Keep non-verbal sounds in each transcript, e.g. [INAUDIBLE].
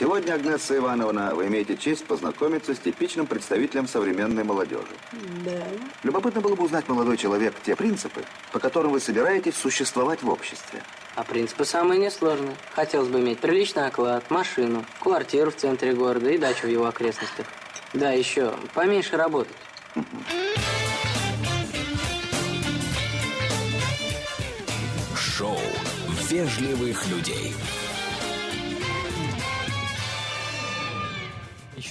Сегодня, Агнеса Ивановна, вы имеете честь познакомиться с типичным представителем современной молодежи. Да. Любопытно было бы узнать, молодой человек, те принципы, по которым вы собираетесь существовать в обществе. А принципы самые несложные. Хотелось бы иметь приличный оклад, машину, квартиру в центре города и дачу в его окрестностях. Да, еще поменьше работать. Шоу вежливых людей.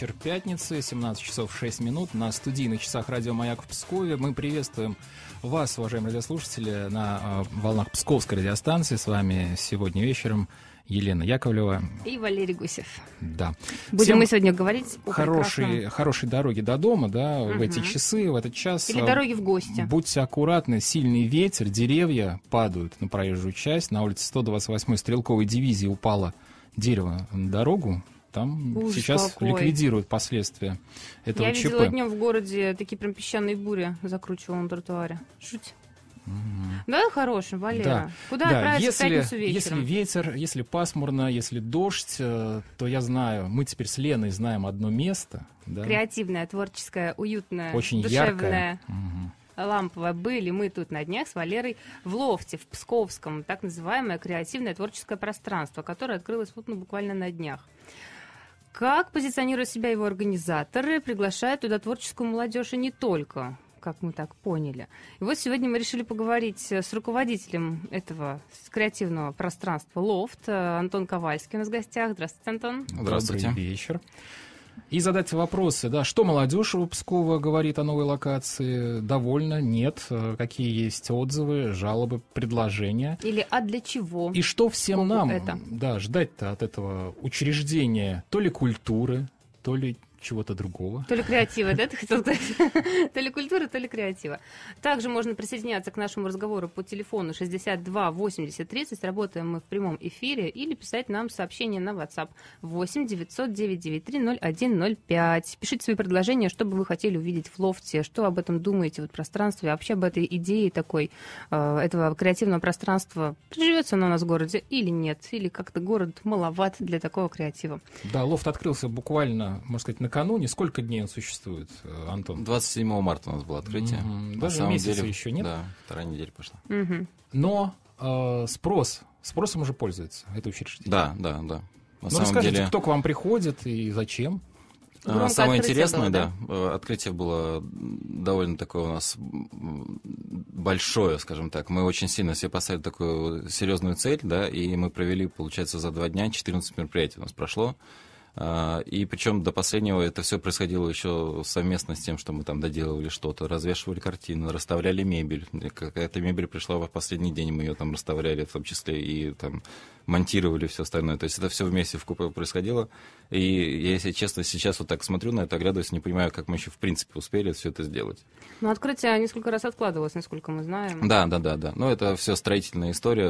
вечер пятницы, 17 часов 6 минут на студийных часах радио «Маяк» в Пскове. Мы приветствуем вас, уважаемые радиослушатели, на э, волнах Псковской радиостанции. С вами сегодня вечером Елена Яковлева. И Валерий Гусев. Да. Будем Всем мы сегодня говорить о хорошей, хорошей дороге до дома, да, угу. в эти часы, в этот час. Или э, дороги в гости. Будьте аккуратны, сильный ветер, деревья падают на проезжую часть. На улице 128-й стрелковой дивизии упало дерево на дорогу, там Ужас сейчас какой. ликвидируют последствия этого ЧП. Я видела днем в городе такие прям песчаные бури закручивал на тротуаре. Шуть. Да, хороший, Валера. Да. Куда да. отправиться если, в пятницу вечером? Если ветер, если пасмурно, если дождь, э, то я знаю, мы теперь с Леной знаем одно место. Да? Креативное, творческое, уютное, Очень душевное. Яркое. Угу. Ламповая были мы тут на днях с Валерой в лофте в Псковском, так называемое креативное творческое пространство, которое открылось вот, ну, буквально на днях. Как позиционируют себя его организаторы, приглашают туда творческую молодежь и не только как мы так поняли. И вот сегодня мы решили поговорить э, с руководителем этого креативного пространства «Лофт» э, Антон Ковальский у нас в гостях. Здравствуйте, Антон. Здравствуйте. Добрый вечер и задать вопросы, да, что молодежь Пскова говорит о новой локации, Довольно? нет, какие есть отзывы, жалобы, предложения. Или а для чего? И что всем Сколько нам это? Да, ждать-то от этого учреждения то ли культуры, то ли чего-то другого. То ли креатива, да, ты хотел сказать? [LAUGHS] То ли культура, то ли креатива. Также можно присоединяться к нашему разговору по телефону 62 80 30. Работаем мы в прямом эфире. Или писать нам сообщение на WhatsApp 8 900 Пишите свои предложения, что бы вы хотели увидеть в лофте, что об этом думаете, вот пространстве, вообще об этой идее такой, э, этого креативного пространства. Приживется оно у нас в городе или нет? Или как-то город маловат для такого креатива? Да, лофт открылся буквально, можно сказать, на накануне. Сколько дней он существует, э, Антон? 27 марта у нас было открытие. Угу. Даже месяца деле, еще нет. Да, вторая неделя пошла. Угу. Но э, спрос, спросом уже пользуется это учреждение. Да, да, да. На ну, расскажите, деле... кто к вам приходит и зачем? А, Громко Самое интересное, было, да? да, э, открытие было довольно такое у нас большое, скажем так. Мы очень сильно себе поставили такую серьезную цель, да, и мы провели, получается, за два дня 14 мероприятий у нас прошло. А, и причем до последнего это все происходило еще совместно с тем, что мы там доделывали что-то, развешивали картины, расставляли мебель. Какая-то мебель пришла в последний день, мы ее там расставляли, в том числе и там монтировали все остальное. То есть это все вместе в купе происходило. И я, если честно, сейчас вот так смотрю на это, оглядываюсь, не понимаю, как мы еще в принципе успели все это сделать. Ну, открытие несколько раз откладывалось, насколько мы знаем. Да, да, да, да. Но ну, это все строительная история,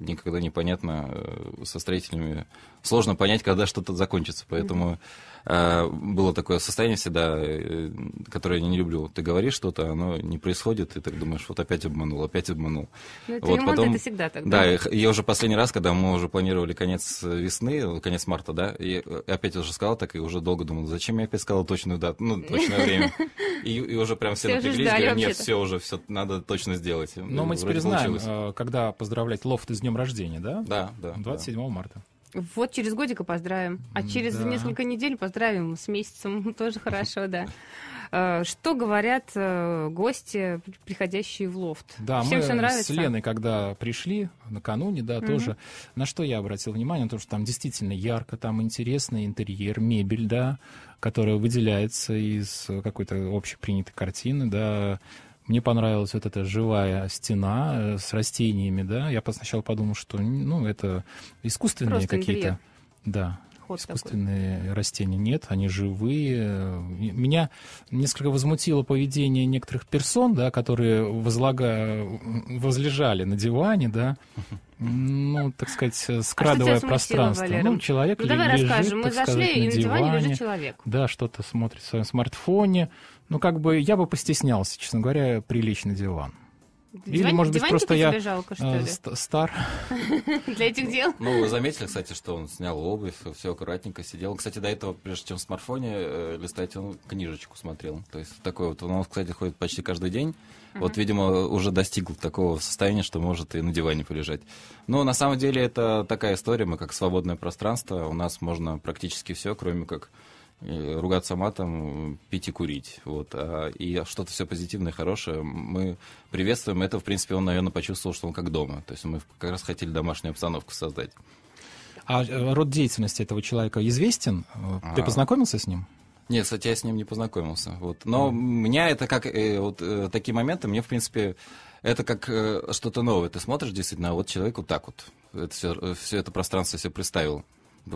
никогда непонятно э, со строителями. Сложно понять, когда что-то закончится закончится. Поэтому mm было такое состояние всегда, э, которое я не люблю. Ты говоришь что-то, оно не происходит, и ты так думаешь, вот опять обманул, опять обманул. Но ну, вот потом, это всегда так. Да, я уже последний раз, когда мы уже планировали конец весны, конец марта, да, и э, опять уже сказал так, и уже долго думал, зачем я опять сказал точную дату, ну, точное время. [LAUGHS] И, и уже прям все, все напряглись, говорят, нет, все уже, все надо точно сделать. Но мы теперь знаем, когда поздравлять Лофт с днем рождения, да? Да, да. 27 да. марта. Вот через годика поздравим. А через да. несколько недель поздравим с месяцем. [LAUGHS] Тоже хорошо, да. Э, что говорят э, гости, приходящие в лофт? Да, Всем мы все нравится? с Леной, когда пришли накануне, да, угу. тоже, на что я обратил внимание, то, что там действительно ярко, там интересный интерьер, мебель, да, которая выделяется из какой-то общепринятой картины, да, мне понравилась вот эта живая стена э, с растениями, да. Я сначала подумал, что, ну, это искусственные какие-то. Да, ход искусственные такой. растения нет, они живые. Меня несколько возмутило поведение некоторых персон, да, которые возлага... Э, возлежали на диване, да, ну, так сказать, э, а скрадывая а пространство. Валера? Ну, человек ну, давай лежит, расскажем. Мы зашли, сказать, и на, на диване лежит человек. Да, что-то смотрит в своем смартфоне, ну, как бы я бы постеснялся, честно говоря, прилечь на диван. Диван, Или, может быть, просто я жалко, что э, ли? Э, стар. [LAUGHS] Для этих дел. Ну, вы заметили, кстати, что он снял обувь, все аккуратненько сидел. Кстати, до этого, прежде чем в смартфоне э, листать, он книжечку смотрел. То есть такой вот, он, кстати, ходит почти каждый день. Uh-huh. Вот, видимо, уже достигл такого состояния, что может и на диване полежать. Но на самом деле это такая история, мы как свободное пространство, у нас можно практически все, кроме как Э, ругаться матом, пить и курить. Вот. А, и что-то все позитивное, хорошее. Мы приветствуем это. В принципе, он, наверное, почувствовал, что он как дома. То есть мы как раз хотели домашнюю обстановку создать. А э, род деятельности этого человека известен? а Ты познакомился с ним? Нет, кстати, я с ним не познакомился. Вот. Но mm. меня это как... Э, вот такие моменты, мне, в принципе, это как что-то новое. Ты смотришь действительно, а вот человек вот так вот это все, все это пространство себе представил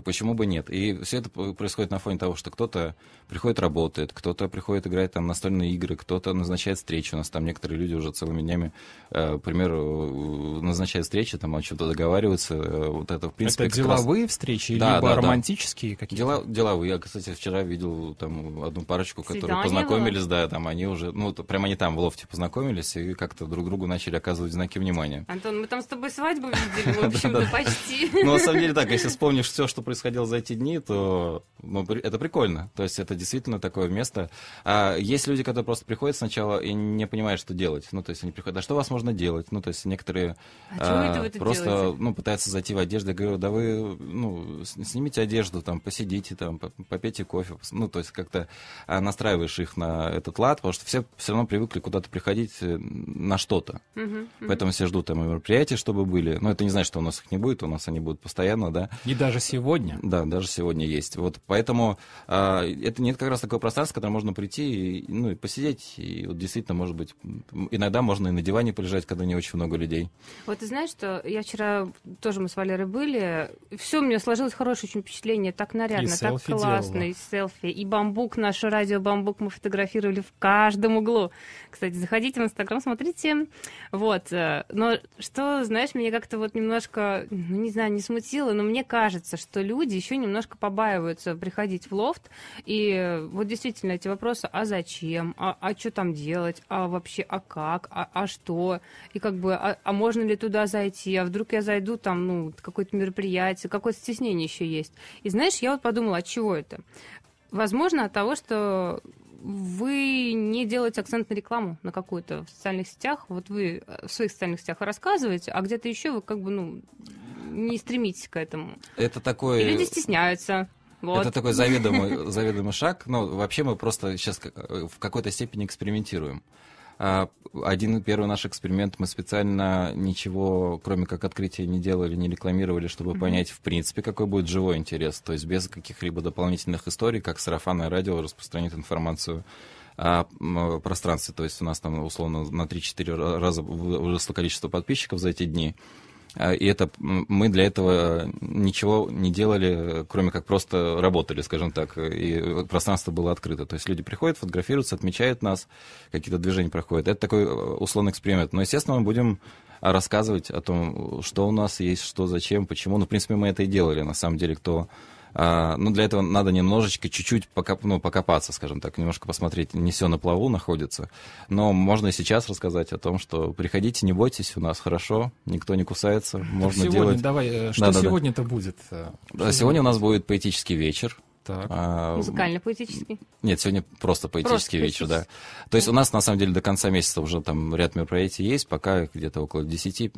почему бы нет? И все это происходит на фоне того, что кто-то приходит работает, кто-то приходит играть там настольные игры, кто-то назначает встречи. У нас там некоторые люди уже целыми днями, э, к примеру, назначают встречи, там о чем-то договариваются. Э, вот это, в принципе, это деловые раз... встречи, да, либо да, романтические да. какие-то? Дела, деловые. Я, кстати, вчера видел там одну парочку, которые познакомились, было. да, там они уже, ну, прямо они там в лофте познакомились и как-то друг другу начали оказывать знаки внимания. Антон, мы там с тобой свадьбу видели, в [LAUGHS] общем-то, почти. Ну, на самом деле так, если вспомнишь все, что что происходило за эти дни, то ну, это прикольно. То есть это действительно такое место. А есть люди, которые просто приходят сначала и не понимают, что делать. Ну, то есть они приходят, а что у вас можно делать? Ну, то есть некоторые а а, просто ну, пытаются зайти в одежду. Я говорю, да вы ну, снимите одежду, там, посидите, там, попейте кофе. Ну, то есть как-то а, настраиваешь их на этот лад, потому что все все равно привыкли куда-то приходить э, на что-то. Угу, uh Поэтому все ждут там мероприятия, чтобы были. Но это не значит, что у нас их не будет, у нас они будут постоянно, да. И даже сегодня сегодня. Да, даже сегодня есть. Вот поэтому э, это нет как раз такое пространство, которое можно прийти и, ну, и посидеть. И вот действительно, может быть, иногда можно и на диване полежать, когда не очень много людей. Вот ты знаешь, что я вчера тоже мы с Валерой были. Все, мне сложилось хорошее очень впечатление. Так нарядно, и так классно, делала. и селфи. И бамбук, наше радио бамбук мы фотографировали в каждом углу. Кстати, заходите в Инстаграм, смотрите. Вот. Э, но что, знаешь, меня как-то вот немножко, ну, не знаю, не смутило, но мне кажется, что что люди еще немножко побаиваются приходить в лофт. И э, вот действительно эти вопросы, а зачем, а, а что там делать, а вообще, а как, а, а что, и как бы, а, а можно ли туда зайти, а вдруг я зайду там, ну, какое-то мероприятие, какое-то стеснение еще есть. И знаешь, я вот подумала, от чего это? Возможно, от того, что вы не делаете акцент на рекламу на какую-то в социальных сетях. Вот вы э, в своих социальных сетях рассказываете, а где-то еще вы как бы, ну, не стремитесь к этому. Это такое... И люди стесняются. Вот. Это такой заведомый, заведомый шаг. Но вообще мы просто сейчас э, в какой-то степени экспериментируем. А, один первый наш эксперимент мы специально ничего, кроме как открытия, не делали, не рекламировали, чтобы mm-hmm. понять, в принципе, какой будет живой интерес. То есть без каких-либо дополнительных историй, как сарафанное радио распространит информацию о пространстве. То есть у нас там условно на 3-4 раза выросло количество подписчиков за эти дни. А, и это мы для этого э, ничего не делали, кроме как просто работали, скажем так, э, и э, пространство было открыто. То есть люди приходят, фотографируются, отмечают нас, какие-то движения проходят. Это такой условный эксперимент. Но, естественно, мы будем а, рассказывать о том, что у нас есть, что, зачем, почему. Ну, в принципе, мы это и делали, на самом деле, кто а, но ну, для этого надо немножечко, чуть-чуть покоп, ну, покопаться, скажем так, немножко посмотреть, не все на плаву находится. Но можно и сейчас рассказать о том, что приходите, не бойтесь, у нас хорошо, никто не кусается, можно сегодня, делать... Давай, э, что э, да, сегодня-то да, да. будет? Что сегодня будет? у нас будет поэтический вечер, так. А, Музыкально-поэтический? Нет, сегодня просто поэтический просто вечер, поэтический. да. То есть у нас, на самом деле, до конца месяца уже там ряд мероприятий есть, пока где-то около 10,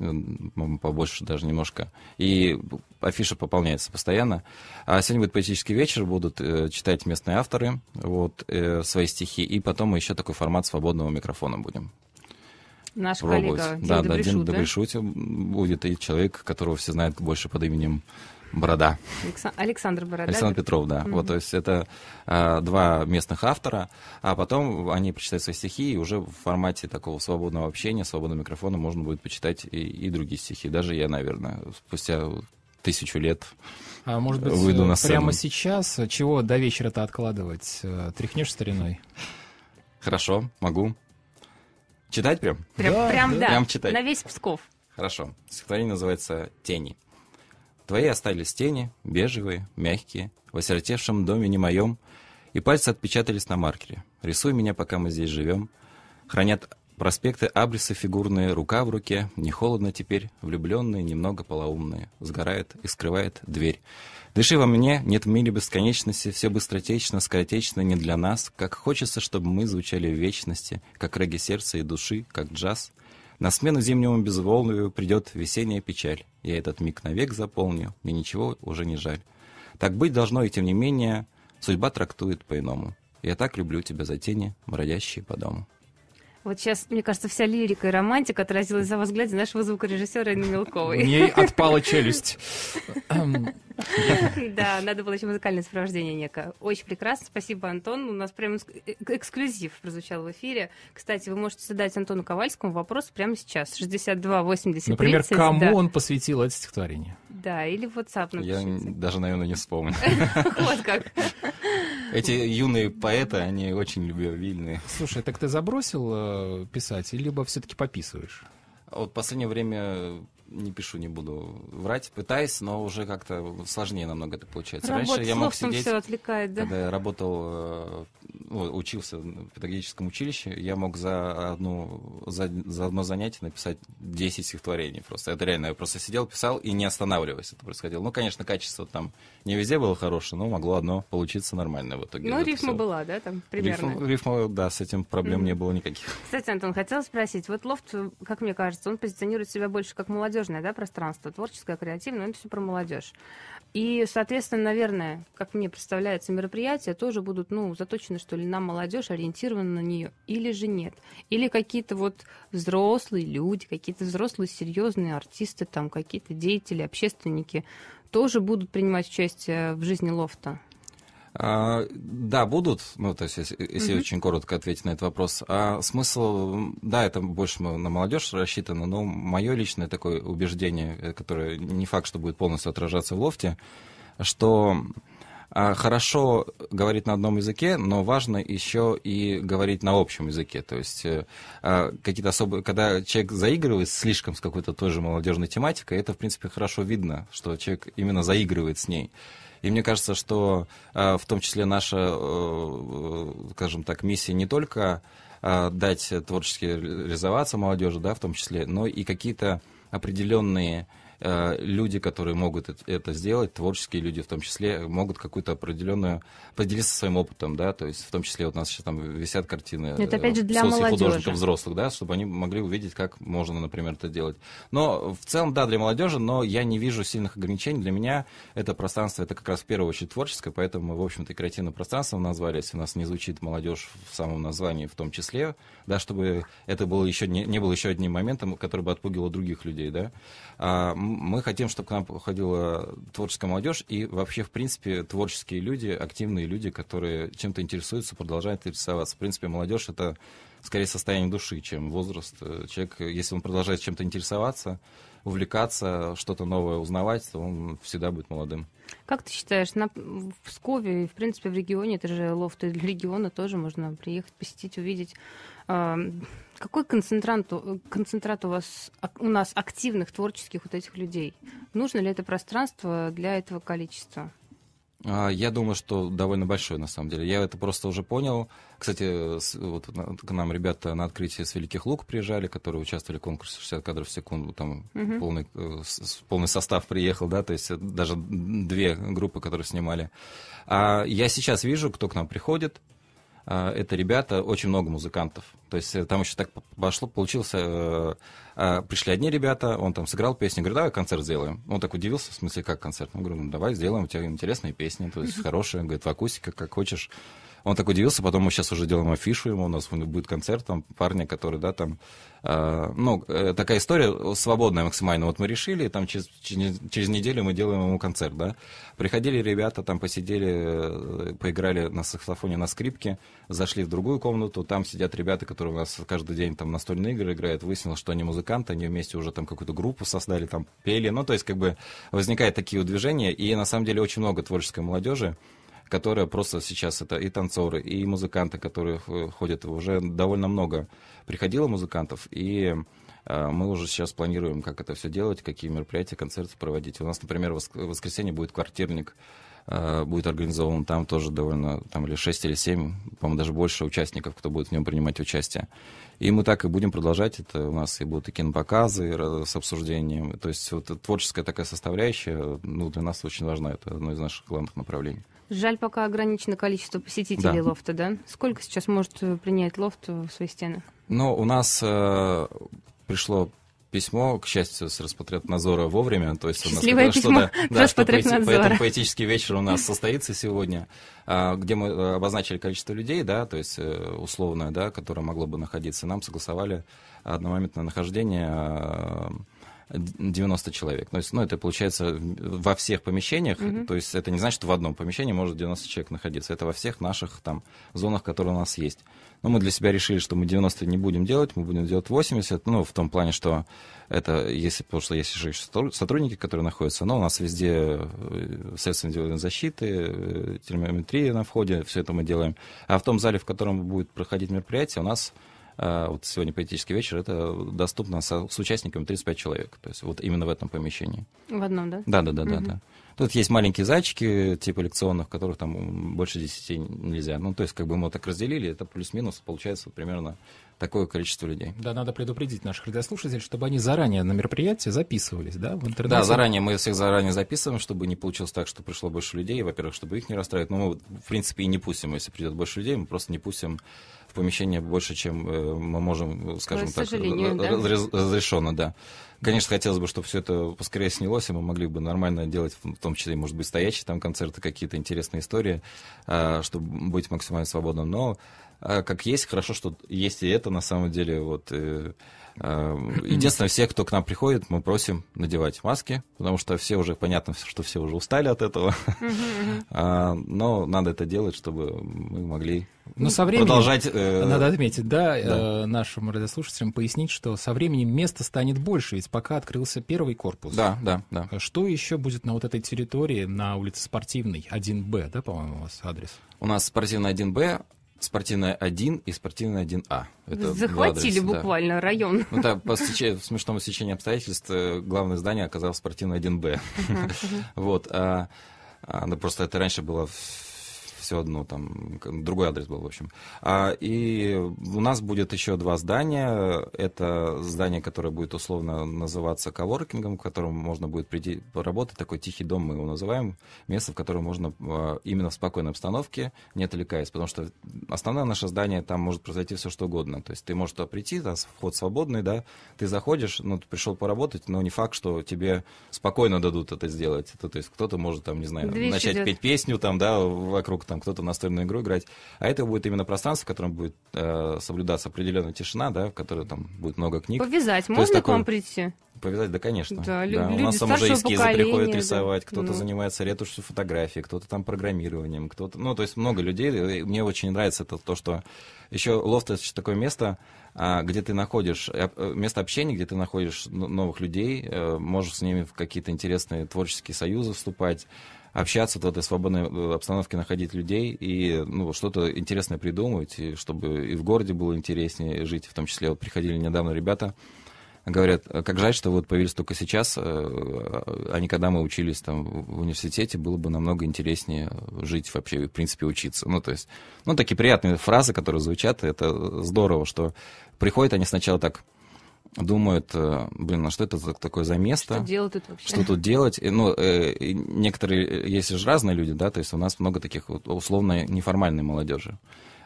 побольше даже немножко. И афиша пополняется постоянно. А сегодня будет поэтический вечер, будут э, читать местные авторы вот, э, свои стихи, и потом мы еще такой формат свободного микрофона будем. Наш пробовать. коллега Дим да, Добришут, да, Дим да? Добришут будет и человек, которого все знают больше под именем Борода. Александр Борода. Александр Петров, да. Угу. Вот, то есть это э, два местных автора, а потом они прочитают свои стихи, и уже в формате такого свободного общения, свободного микрофона можно будет почитать и, и другие стихи. Даже я, наверное, спустя тысячу лет а может быть, выйду э, на сцену. прямо сейчас? Э, чего до вечера-то откладывать? Э, тряхнешь стариной? Хорошо, могу. Читать прям? Прям, да, прям да. да. Прям читать. На весь Псков. Хорошо. Стихотворение называется «Тени». Твои остались тени, бежевые, мягкие, в осиротевшем доме не моем, и пальцы отпечатались на маркере. Рисуй меня, пока мы здесь живем. Хранят проспекты абрисы фигурные, рука в руке, не холодно теперь, влюбленные, немного полоумные. Сгорает и скрывает дверь. Дыши во мне, нет в мире бесконечности, все быстротечно, скоротечно, не для нас. Как хочется, чтобы мы звучали в вечности, как регги сердца и души, как джаз. На смену зимнему безволнию придет весенняя печаль я этот миг навек заполню, мне ничего уже не жаль. Так быть должно, и тем не менее, судьба трактует по-иному. Я так люблю тебя за тени, бродящие по дому. Вот сейчас, мне кажется, вся лирика и романтика отразилась за вас взгляде нашего звукорежиссера Инны Мелковой. У ней отпала челюсть. Эм. Да, надо было еще музыкальное сопровождение некое. Очень прекрасно. Спасибо, Антон. У нас прям э, эксклюзив прозвучал в эфире. Кстати, вы можете задать Антону Ковальскому вопрос прямо сейчас. 62 80 Например, кому он посвятил это стихотворение? Да, или в WhatsApp Я даже, наверное, не вспомню. [LAUGHS] Вот как. Эти юные поэты, они очень любвеобильные. Слушай, так ты забросил э, писать, либо все-таки пописываешь? А вот в последнее время не пишу, не буду врать, пытаюсь, но уже как-то сложнее намного это получается. Работа Раньше я мог сидеть, все отвлекает, да? когда я работал, э, ну, учился в педагогическом училище, я мог за, одну, за, за одно занятие написать 10 стихотворений просто. Это реально, я просто сидел, писал и не останавливаясь это происходило. Ну, конечно, качество там не везде было хорошее, но могло одно получиться нормально в итоге. Ну, рифма была, да, там примерно? Рифма, рифма да, с этим проблем mm-hmm. не было никаких. Кстати, Антон, хотел спросить, вот Лофт, э, как мне кажется, он позиционирует себя больше как молодежь молодежное да, пространство, творческое, креативное, ну, это все про молодежь. И, соответственно, наверное, как мне представляется, мероприятия тоже будут, ну, заточены, что ли, на молодежь, ориентированы на нее, или же нет. Или какие-то вот взрослые люди, какие-то взрослые серьезные артисты, там, какие-то деятели, общественники тоже будут принимать участие в жизни лофта. А, да, будут, ну, то есть, если, mm-hmm. очень коротко ответить на этот вопрос. А смысл, да, это больше на молодежь рассчитано, но мое личное такое убеждение, э, которое не факт, что будет полностью отражаться в лофте, что а, хорошо говорить на одном языке, но важно еще и говорить на общем языке. То есть э, а, какие-то особые, когда человек заигрывает слишком с какой-то той же молодежной тематикой, это, в принципе, хорошо видно, что человек именно заигрывает с ней. И мне кажется, что э, в том числе наша, э, э, скажем так, миссия не только дать творчески реализоваться молодежи, да, в том числе, но и какие-то определенные Э, люди, которые могут это сделать, творческие люди в том числе, могут какую-то определенную поделиться своим опытом, да, то есть в том числе вот у нас сейчас там висят картины это, э, опять же, для молодежи. художников взрослых, да, чтобы они могли увидеть, как можно, например, это делать. Но в целом, да, для молодежи, но я не вижу сильных ограничений. Для меня это пространство, это как раз в первую очередь творческое, поэтому мы, в общем-то, креативное пространство пространством назвали, если у нас не звучит молодежь в самом названии в том числе, да, чтобы это было еще, не, не было еще одним моментом, который бы отпугивал других людей, да. А, мы хотим, чтобы к нам походила творческая молодежь и вообще, в принципе, творческие люди, активные люди, которые чем-то интересуются, продолжают интересоваться. В принципе, молодежь это скорее состояние души, чем возраст. Э, человек, э, если он продолжает чем-то интересоваться, увлекаться, что-то новое узнавать, то он всегда будет молодым. Как ты считаешь, на, в Пскове и, в принципе, в регионе, это же лофты региона, тоже можно приехать, посетить, увидеть а, какой концентрант, э, концентрат у вас у нас активных творческих вот этих людей? Нужно ли это пространство для этого количества? А, я думаю, что довольно большое на самом деле. Я это просто уже понял. Кстати, вот к нам ребята на открытие с Великих Лук приезжали, которые участвовали в конкурсе 60 кадров в секунду. Там угу. полный, э, полный состав приехал, да, то есть даже две группы, которые снимали. А я сейчас вижу, кто к нам приходит, а, это ребята, очень много музыкантов. То есть э, там еще так пошло, получился, э, а, пришли одни ребята, он там сыграл песню, говорит, давай концерт сделаем. Он так удивился, в смысле, как концерт? Ну, говорю, ну, давай сделаем, у тебя интересные песни, то есть хорошие, говорит, в акустика, как хочешь. Он так удивился, потом мы сейчас уже делаем афишу ему, у нас будет концерт, там, парня, который, да, там, э, ну, э, такая история свободная максимально. Вот мы решили, там через, через, через неделю мы делаем ему концерт, да. Приходили ребята, там посидели, э, поиграли на саксофоне, на скрипке, зашли в другую комнату, там сидят ребята, которые у нас каждый день там настольные игры играют, выяснилось, что они музыканты, они вместе уже там какую-то группу создали, там пели, ну, то есть как бы возникают такие движения, и на самом деле очень много творческой молодежи, которая просто сейчас это и танцоры, и музыканты, которые ходят, уже довольно много приходило музыкантов, и э, мы уже сейчас планируем, как это все делать, какие мероприятия, концерты проводить. У нас, например, в воскресенье будет квартирник, э, будет организован там тоже довольно, там или 6 или 7, по-моему, даже больше участников, кто будет в нем принимать участие. И мы так и будем продолжать. Это у нас и будут и кинопоказы и с обсуждением. То есть вот творческая такая составляющая ну, для нас очень важна. Это одно из наших главных направлений. Жаль, пока ограничено количество посетителей да. лофта, да? Сколько сейчас может э, принять лофт в свои стены? Ну, у нас э, пришло письмо, к счастью, с Роспотребнадзора вовремя. То есть Счастливое у нас письмо что, да, да, поэтому поэтический вечер у нас состоится сегодня, а, где мы э, обозначили количество людей, да, то есть э, условное, да, которое могло бы находиться. Нам согласовали одномоментное нахождение а, 90 человек. То есть, ну, это получается во всех помещениях, угу. то есть это не значит, что в одном помещении может 90 человек находиться, это во всех наших там зонах, которые у нас есть. Но мы для себя решили, что мы 90 не будем делать, мы будем делать 80, ну, в том плане, что это, если, потому что есть же сотрудники, которые находятся, но у нас везде э, средства индивидуальной защиты, э, термометрия на входе, все это мы делаем. А в том зале, в котором будет проходить мероприятие, у нас а, вот сегодня поэтический вечер, это доступно со, с участниками 35 человек. То есть вот именно в этом помещении. В одном, да? Да, да, да, угу. да, да. Тут есть маленькие зайчики, типа лекционных, которых там больше 10 нельзя. Ну, то есть, как бы мы так разделили, это плюс-минус получается вот примерно такое количество людей. Да, надо предупредить наших радиослушателей, чтобы они заранее на мероприятие записывались, да, в интернете. Да, заранее мы всех заранее записываем, чтобы не получилось так, что пришло больше людей, во-первых, чтобы их не расстраивать. Но ну, мы, в принципе, и не пустим, если придет больше людей, мы просто не пустим в помещение больше, чем э, мы можем, скажем Ой, так, да? разрешено, да. Конечно, хотелось бы, чтобы все это поскорее снялось, и мы могли бы нормально делать, в том числе, может быть, стоящие там концерты, какие-то интересные истории, а, чтобы быть максимально свободным. Но а как есть, хорошо, что есть и это на самом деле. Вот, э, э, единственное, все, кто к нам приходит, мы просим надевать маски, потому что все уже, понятно, что все уже устали от этого. [LAUGHS] А, но надо это делать, чтобы мы могли но со временем, продолжать... Э, надо отметить, да, э, да. Э, нашим радиослушателям пояснить, что со временем места станет больше, ведь пока открылся первый корпус. Да, да, да. А что еще будет на вот этой территории, на улице Спортивной, 1Б, да, по-моему, у вас адрес? У нас спортивная 1Б, Спортивная 1 и спортивная 1А. Это Захватили адреса, буквально да. район. Ну да, по стечению, смешному стечению обстоятельств э, главное здание оказалось спортивное 1Б. uh-huh. [LAUGHS] Вот. А, а, ну, просто это раньше было все одно, там другой адрес был, в общем. А, и у нас будет еще два здания. Это здание, которое будет условно называться коворкингом, в котором можно будет прийти поработать. Такой тихий дом мы его называем. Место, в котором можно а, именно в спокойной обстановке, не отвлекаясь. Потому что основное наше здание, там может произойти все что угодно. То есть ты можешь туда прийти, там вход свободный, да, ты заходишь, ну, ты пришел поработать, но не факт, что тебе спокойно дадут это сделать. Это, то есть кто-то может, там, не знаю, Движ начать идет. петь песню, там, да, вокруг там там кто-то настольную игру играть. А это будет именно пространство, в котором будет э, соблюдаться определенная тишина, да, в которой там будет много книг. Повязать можно такой... к вам прийти? Повязать, да, конечно. Да, да. Люди У нас там уже эскизы приходят рисовать, да. кто-то ну. занимается ретушью фотографии, кто-то там программированием, кто-то... Ну, то есть много людей. И мне очень нравится это то, что еще лофт это такое место, а, где ты находишь э, место общения, где ты находишь новых людей, э, можешь с ними в какие-то интересные творческие союзы вступать, общаться в этой свободной э, обстановке, находить людей и ну, что-то интересное придумывать, и чтобы и в городе было интереснее жить. В том числе вот приходили недавно ребята, говорят, «А как жаль, что вот появились только сейчас, э, а не когда мы учились там в университете, было бы намного интереснее жить вообще, в принципе, учиться. Ну, то есть, ну, такие приятные фразы, которые звучат, это э, здорово, что приходят они сначала так думают, э, блин, а что это такое за место? Что делать тут вообще? Что тут делать? ну, э, некоторые, есть же разные люди, да, то есть у нас много таких условно неформальной молодежи.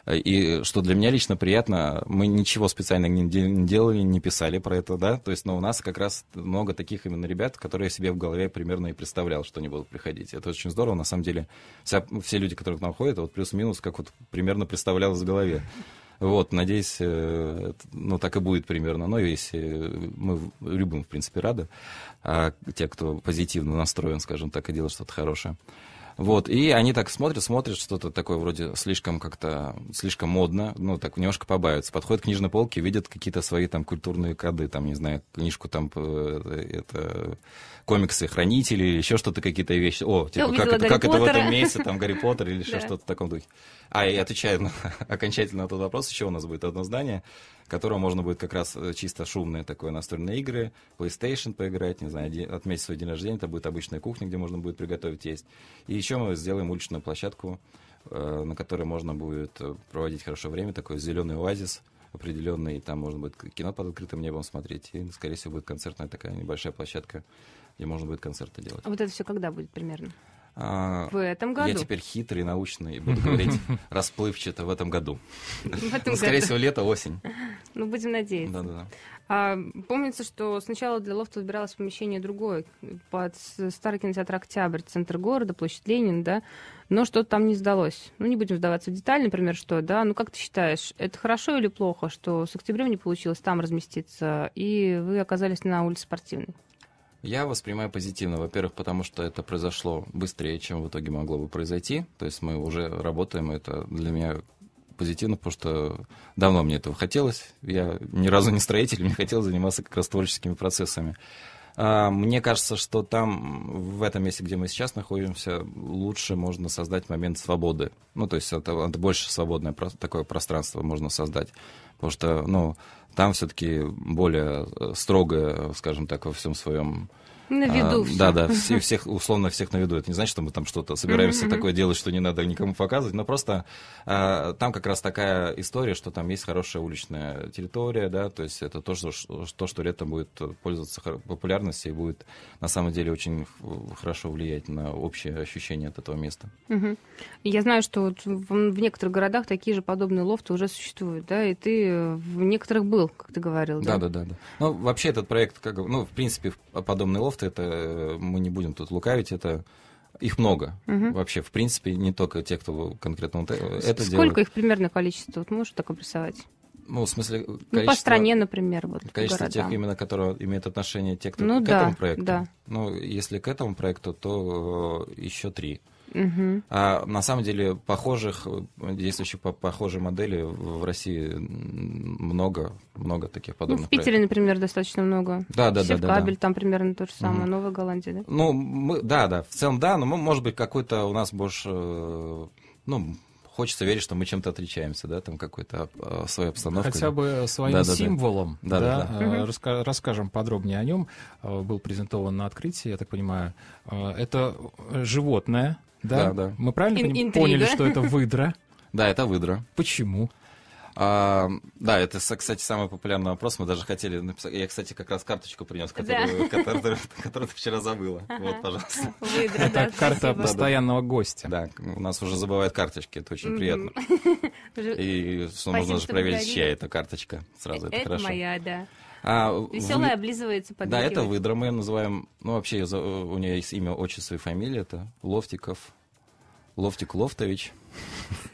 Э, и что для меня лично приятно, мы ничего специально не делали, не писали про это, да, то есть, но у нас как раз много таких именно ребят, которые я себе в голове примерно и представлял, что они будут приходить. Это очень здорово, на самом деле, вся, все люди, которые к нам ходят, вот плюс-минус, как вот примерно представлял в голове. Вот, надеюсь, э, ну, так и будет примерно. Но если э, мы любым, в принципе, рады, а те, кто позитивно настроен, скажем так, и делает что-то хорошее. Вот, и они так смотрят, смотрят, что-то такое вроде слишком как-то, слишком модно, ну, так немножко побавятся. Подходят к книжной полке, видят какие-то свои там культурные коды, там, не знаю, книжку там, э, это, комиксы хранители или еще что-то, какие-то вещи. О, типа, как это, Гарри как это в этом месяце, там, Гарри Поттер или еще что-то в таком духе. А, и отвечаю [LAUGHS] окончательно на тот вопрос, еще у нас будет одно здание которого можно будет как раз э, чисто шумные такое настольные игры, PlayStation поиграть, не знаю, отметить свой день рождения, это будет обычная кухня, где можно будет приготовить есть. И еще мы сделаем уличную площадку, э, на которой можно будет э, проводить хорошо время, такой зеленый оазис, определенный, там можно будет кино под открытым небом смотреть, и, скорее всего, будет концертная такая небольшая площадка, где можно будет концерты делать. А вот это все когда будет примерно? А, в этом году. Я теперь хитрый, научный, буду говорить [LAUGHS] расплывчато в этом году. Ну, скорее всего, лето, осень. Ну, будем надеяться. Да-да-да. А, помнится, что сначала для лофта выбиралось помещение другое, под старый кинотеатр «Октябрь», центр города, площадь Ленин, да, но что-то там не сдалось. Ну, не будем вдаваться в детали, например, что, да, ну, как ты считаешь, это хорошо или плохо, что с октябрем не получилось там разместиться, и вы оказались на улице спортивной? Я воспринимаю позитивно, во-первых, потому что это произошло быстрее, чем в итоге могло бы произойти. То есть мы уже работаем, это для меня позитивно, потому что давно мне этого хотелось. Я ни разу не строитель, [LAUGHS] мне хотелось заниматься как раз творческими процессами. А, мне кажется, что там, в этом месте, где мы сейчас находимся, лучше можно создать момент свободы. Ну, то есть это, это больше свободное такое пространство можно создать. Потому что, ну, там все-таки более э, строгое, скажем так, во всем своем на а, виду. А, Да, да, все, всех, условно всех на виду. Это не значит, что мы там что-то собираемся mm-hmm. такое делать, что не надо никому показывать, но просто а, там как раз такая история, что там есть хорошая уличная территория, да, то есть это то, что, то, что летом будет пользоваться популярностью и будет на самом деле очень хорошо влиять на общее ощущение от этого места. Mm-hmm. Я знаю, что вот в некоторых городах такие же подобные лофты уже существуют, да, и ты э, в некоторых был, как ты говорил. Да, да, да. да. да. Ну, вообще этот проект, как, ну, в принципе, подобные лофты проекты, это э, мы не будем тут лукавить, это их много угу. вообще, в принципе, не только те, кто конкретно э, это Сколько делает. Сколько их примерно количество? Вот можешь так обрисовать? Ну, в смысле, ну, по стране, например, вот количество тех, именно которые имеют отношение те, кто ну, к да, этому проекту. Да. Ну, если к этому проекту, то э, еще три. Угу. А на самом деле похожих, действующих по похожей модели в России много, много таких подобных. Ну, в Питере, проектов. например, достаточно много. Да, да, Севкабель, да. Кабель, да. там примерно то же самое, угу. Новая Голландия, да? Ну, мы, да, да, в целом да, но мы, может быть, какой-то у нас больше, э, ну, хочется верить, что мы чем-то отличаемся, да, там какой-то э, своей обстановкой. Хотя бы своим да, символом, да, да, да, да. Э, раска- расскажем подробнее о нем. Был презентован на открытии, я так понимаю. Это животное, да, да. Мы правильно Ин- интрига. поняли, что это выдра? [LAUGHS] Да, это выдра. Почему? А, да, это, кстати, самый популярный вопрос. Мы даже хотели написать. Я, кстати, как раз карточку принес, которую, да. которую, [LAUGHS] которую ты вчера забыла. Ага. Вот, пожалуйста. [LAUGHS] Выдра, это да, карта спасибо. постоянного гостя. Да, у нас уже забывают карточки, это очень приятно. И можно даже проверить, чья это карточка. Сразу э, это хорошо. Это моя, да. А, Веселая в... облизывается под Да, это выдра, мы ее называем, ну, вообще ее, у нее есть имя, отчество и фамилия, это Ловтиков, Ловтик Лофтович.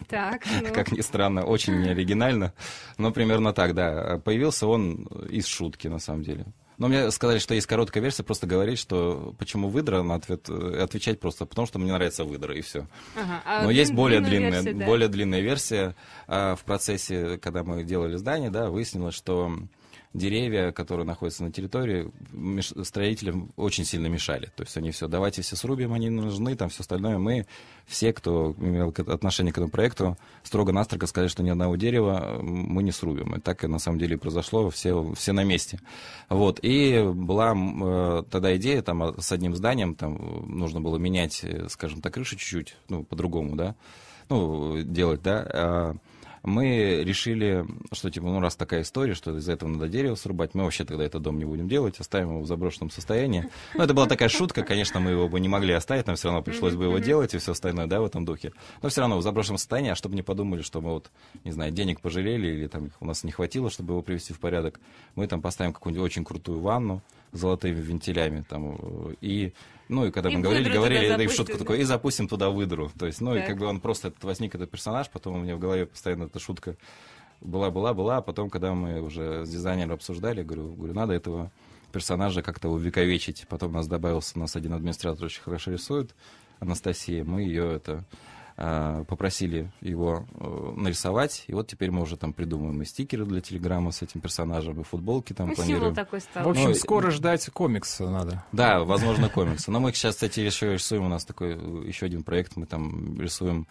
Так. [LAUGHS] Ну. Как ни странно, очень неоригинально, но примерно так, да. Появился он из шутки, на самом деле. Но мне сказали, что есть короткая версия, просто говорить, что почему выдра, на ответ э, отвечать просто, потому что мне нравится выдра, и все. Ага, а Но есть более длинная, версия, да. более длинная версия. А в процессе, когда мы делали здание, да, выяснилось, что деревья, которые находятся на территории, строителям очень сильно мешали. То есть они все, давайте все срубим, они нужны, там все остальное. Мы все, кто имел отношение к этому проекту, строго-настрого сказали, что ни одного дерева мы не срубим. И так на самом деле и произошло, все, все на месте. Вот. И была э, тогда идея там, а, с одним зданием, там нужно было менять, э, скажем так, крышу чуть-чуть, ну, по-другому, да, ну, делать, да, а, мы решили, что, типа, ну, раз такая история, что из-за этого надо дерево срубать, мы вообще тогда этот дом не будем делать, оставим его в заброшенном состоянии. Ну, это была такая шутка, конечно, мы его бы не могли оставить, нам все равно пришлось бы его делать и все остальное, да, в этом духе. Но все равно в заброшенном состоянии, а чтобы не подумали, что мы вот, не знаю, денег пожалели или там у нас не хватило, чтобы его привести в порядок, мы там поставим какую-нибудь очень крутую ванну, золотыми вентилями там э, и ну, и когда и мы говорили, говорили, это и в шутку да. такой, и запустим туда выдру. То есть, ну, так. и как бы он просто этот, возник этот персонаж, потом у меня в голове постоянно эта шутка была, была, была, а потом, когда мы уже с дизайнером обсуждали, говорю, говорю, надо этого персонажа как-то увековечить. Потом у нас добавился, у нас один администратор очень хорошо рисует, Анастасия, мы ее это а, попросили его э, нарисовать, и вот теперь мы уже там придумываем и стикеры для Телеграма с этим персонажем, и футболки там ну, планируем. Такой стал. В общем, ну, скоро ждать комикса надо. Да, возможно, комикса. Но мы их сейчас, кстати, рисуем, у нас такой э, еще один проект, мы там рисуем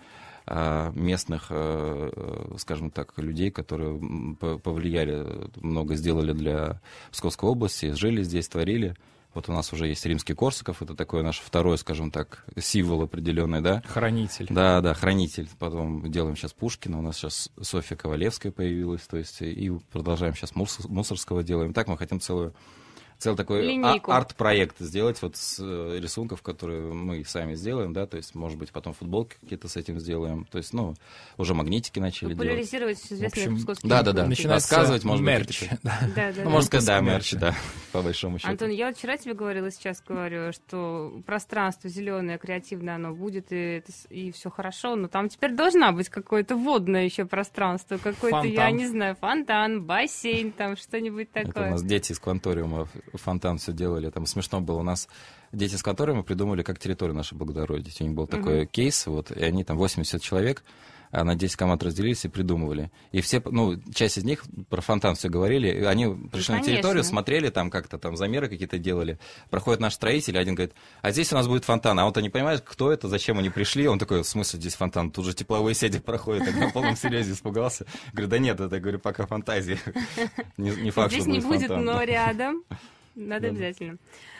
а, местных, э, скажем так, людей, которые повлияли, много сделали для Псковской области, жили здесь, творили. Вот у нас уже есть римский Корсаков, это такое наше второе, скажем так, символ определенный, да? Хранитель. Да, да, хранитель. Потом делаем сейчас Пушкина, у нас сейчас Софья Ковалевская появилась, то есть и продолжаем сейчас Мусорского делаем. Так мы хотим целую целый такой а-, арт-проект сделать вот с э, рисунков, которые мы сами сделаем, да, то есть, может быть, потом футболки какие-то с этим сделаем, то есть, ну, уже магнитики начали Популяризировать делать. известные Да, да, да. Начинать рассказывать, может мерч. быть. Да, [LAUGHS] да, да. Ну, можно сказать, да, мерч, да, [LAUGHS] по большому счету. Антон, я вчера тебе говорила, сейчас говорю, что пространство зеленое, креативное оно будет, и, и все хорошо, но там теперь должна быть какое-то водное еще пространство, какой-то, я не знаю, фонтан, бассейн, там что-нибудь такое. Это у нас дети из кванториума фонтан все делали, там смешно было. У нас дети, с которыми мы придумали, как территорию нашу благородить. У них был такой mm-hmm. кейс, вот, и они там 80 человек а на 10 команд разделились и придумывали. И все, ну, часть из них про фонтан все говорили. и Они ну, пришли ну, на территорию, смотрели там как-то, там замеры какие-то делали. Проходит наш строитель, один говорит, а здесь у нас будет фонтан. А вот они понимают, кто это, зачем они пришли. Он такой, в смысле здесь фонтан? Тут же тепловые сети проходят. Так на полном серьезе испугался. Говорю, да нет, это, говорю, пока фантазия [LAUGHS] Не, не факт, здесь что Здесь не будет, но рядом. Надо да. обязательно.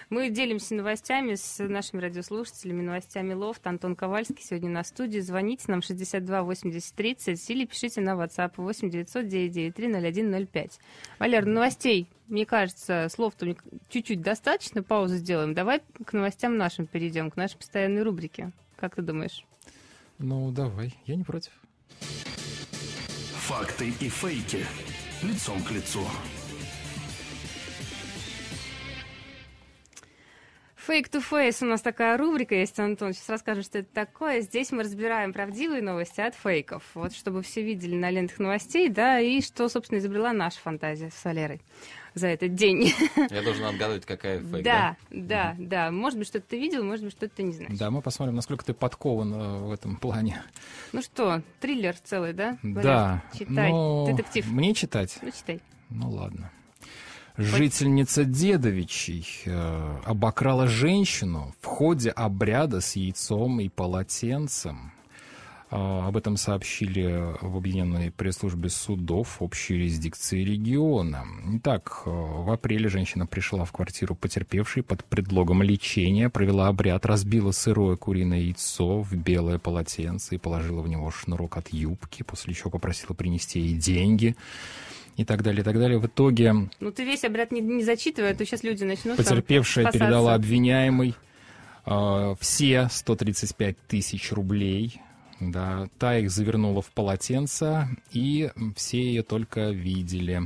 Мы делимся новостями с нашими радиослушателями, новостями Лофт. Антон Ковальский сегодня на студии. Звоните нам 62 80 30 или пишите на WhatsApp 8 900 993 Валер, новостей, мне кажется, слов-то чуть-чуть достаточно, паузу сделаем. Давай к новостям нашим перейдем, к нашей постоянной рубрике. Как ты думаешь? Ну, давай, я не против. Факты и фейки. Лицом к лицу. Фейк to Face у нас такая рубрика есть, Антон. Сейчас расскажем, что это такое. Здесь мы разбираем правдивые новости от фейков. Вот чтобы все видели на лентах новостей, да, и что, собственно, изобрела наша фантазия с Солерой за этот день. [LAUGHS] Я должен отгадывать, какая фейк, да? Да, да, да. Может быть, что-то ты видел, может быть, что-то ты не знаешь. Да, мы посмотрим, насколько ты подкован э, в этом плане. Ну что, триллер целый, да? Да. Читай. Но... Ну, Детектив. Мне читать? Ну, читай. Ну, ладно. Жительница Дедовичей э, обокрала женщину в ходе обряда с яйцом и полотенцем. Э, об этом сообщили в Объединенной пресс-службе судов общей юрисдикции региона. Итак, э, в апреле женщина пришла в квартиру потерпевшей под предлогом лечения, провела обряд, разбила сырое куриное яйцо в белое полотенце и положила в него шнурок от юбки, после чего попросила принести ей деньги и так далее, и так далее. В итоге... Ну, ты весь обряд не, не зачитывай, а то сейчас люди начнут Потерпевшая передала обвиняемый э, все 135 тысяч рублей. Да, та их завернула в полотенце, и все ее только видели.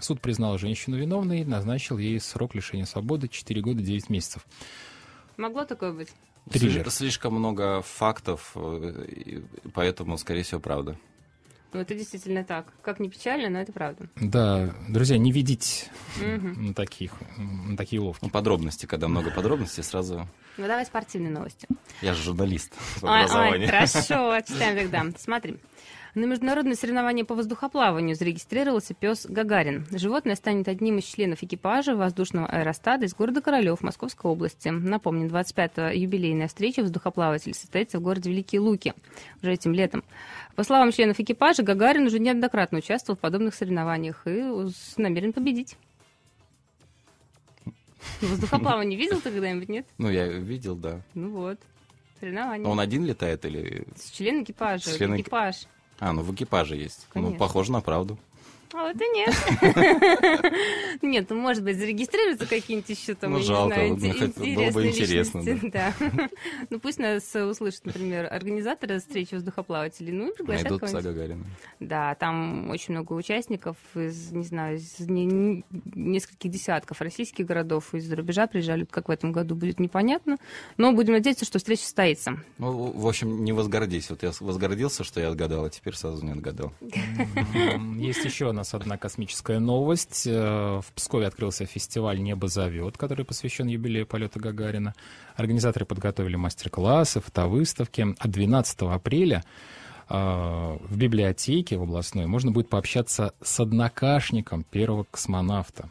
Суд признал женщину виновной и назначил ей срок лишения свободы 4 года 9 месяцев. Могло такое быть? Триллер. Слишком много фактов, э, поэтому, скорее всего, правда. Ну, это действительно так. Как не печально, но это правда. Да, друзья, не видеть угу. таких, на такие уловки. Ну, подробности, когда много подробностей, сразу... Ну, давай спортивные новости. Я же журналист по [LAUGHS] образованию. хорошо, [LAUGHS] читаем тогда. Смотри. На международные соревнования по воздухоплаванию зарегистрировался пес Гагарин. Животное станет одним из членов экипажа воздушного аэростада из города Королев Московской области. Напомню, 25-я юбилейная встреча воздухоплавателей состоится в городе Великие Луки уже этим летом. По словам членов экипажа, Гагарин уже неоднократно участвовал в подобных соревнованиях и намерен победить. Воздухоплавание видел ты когда-нибудь, нет? Ну, я видел, да. Ну вот. Соревнования. Он один летает или... Член экипажа. Член... Экипаж. А, ну в экипаже есть. Ну, Конечно. Ну, похоже на правду. А вот и нет. [LAUGHS] Нет, ну, может быть, зарегистрируются какие-нибудь еще там, ну, жалко, не знаю, было бы интересно. Да. [LAUGHS] Ну, пусть нас э, услышат, например, организаторы встречи воздухоплавателей, ну, и приглашают Найдут пса Гагарина. Да, там очень много участников из, не знаю, из нескольких десятков российских городов из-за рубежа приезжали, как в этом году будет непонятно, но будем надеяться, что встреча состоится. Ну, в общем, не возгордись. Вот я возгордился, что я отгадал, а теперь сразу не отгадал. Есть еще одна нас одна космическая новость. Э, в Пскове открылся фестиваль «Небо зовет», который посвящен юбилею полета Гагарина. Организаторы подготовили мастер-классы, фотовыставки. А 12 апреля э, в библиотеке в областной можно будет пообщаться с однокашником первого космонавта.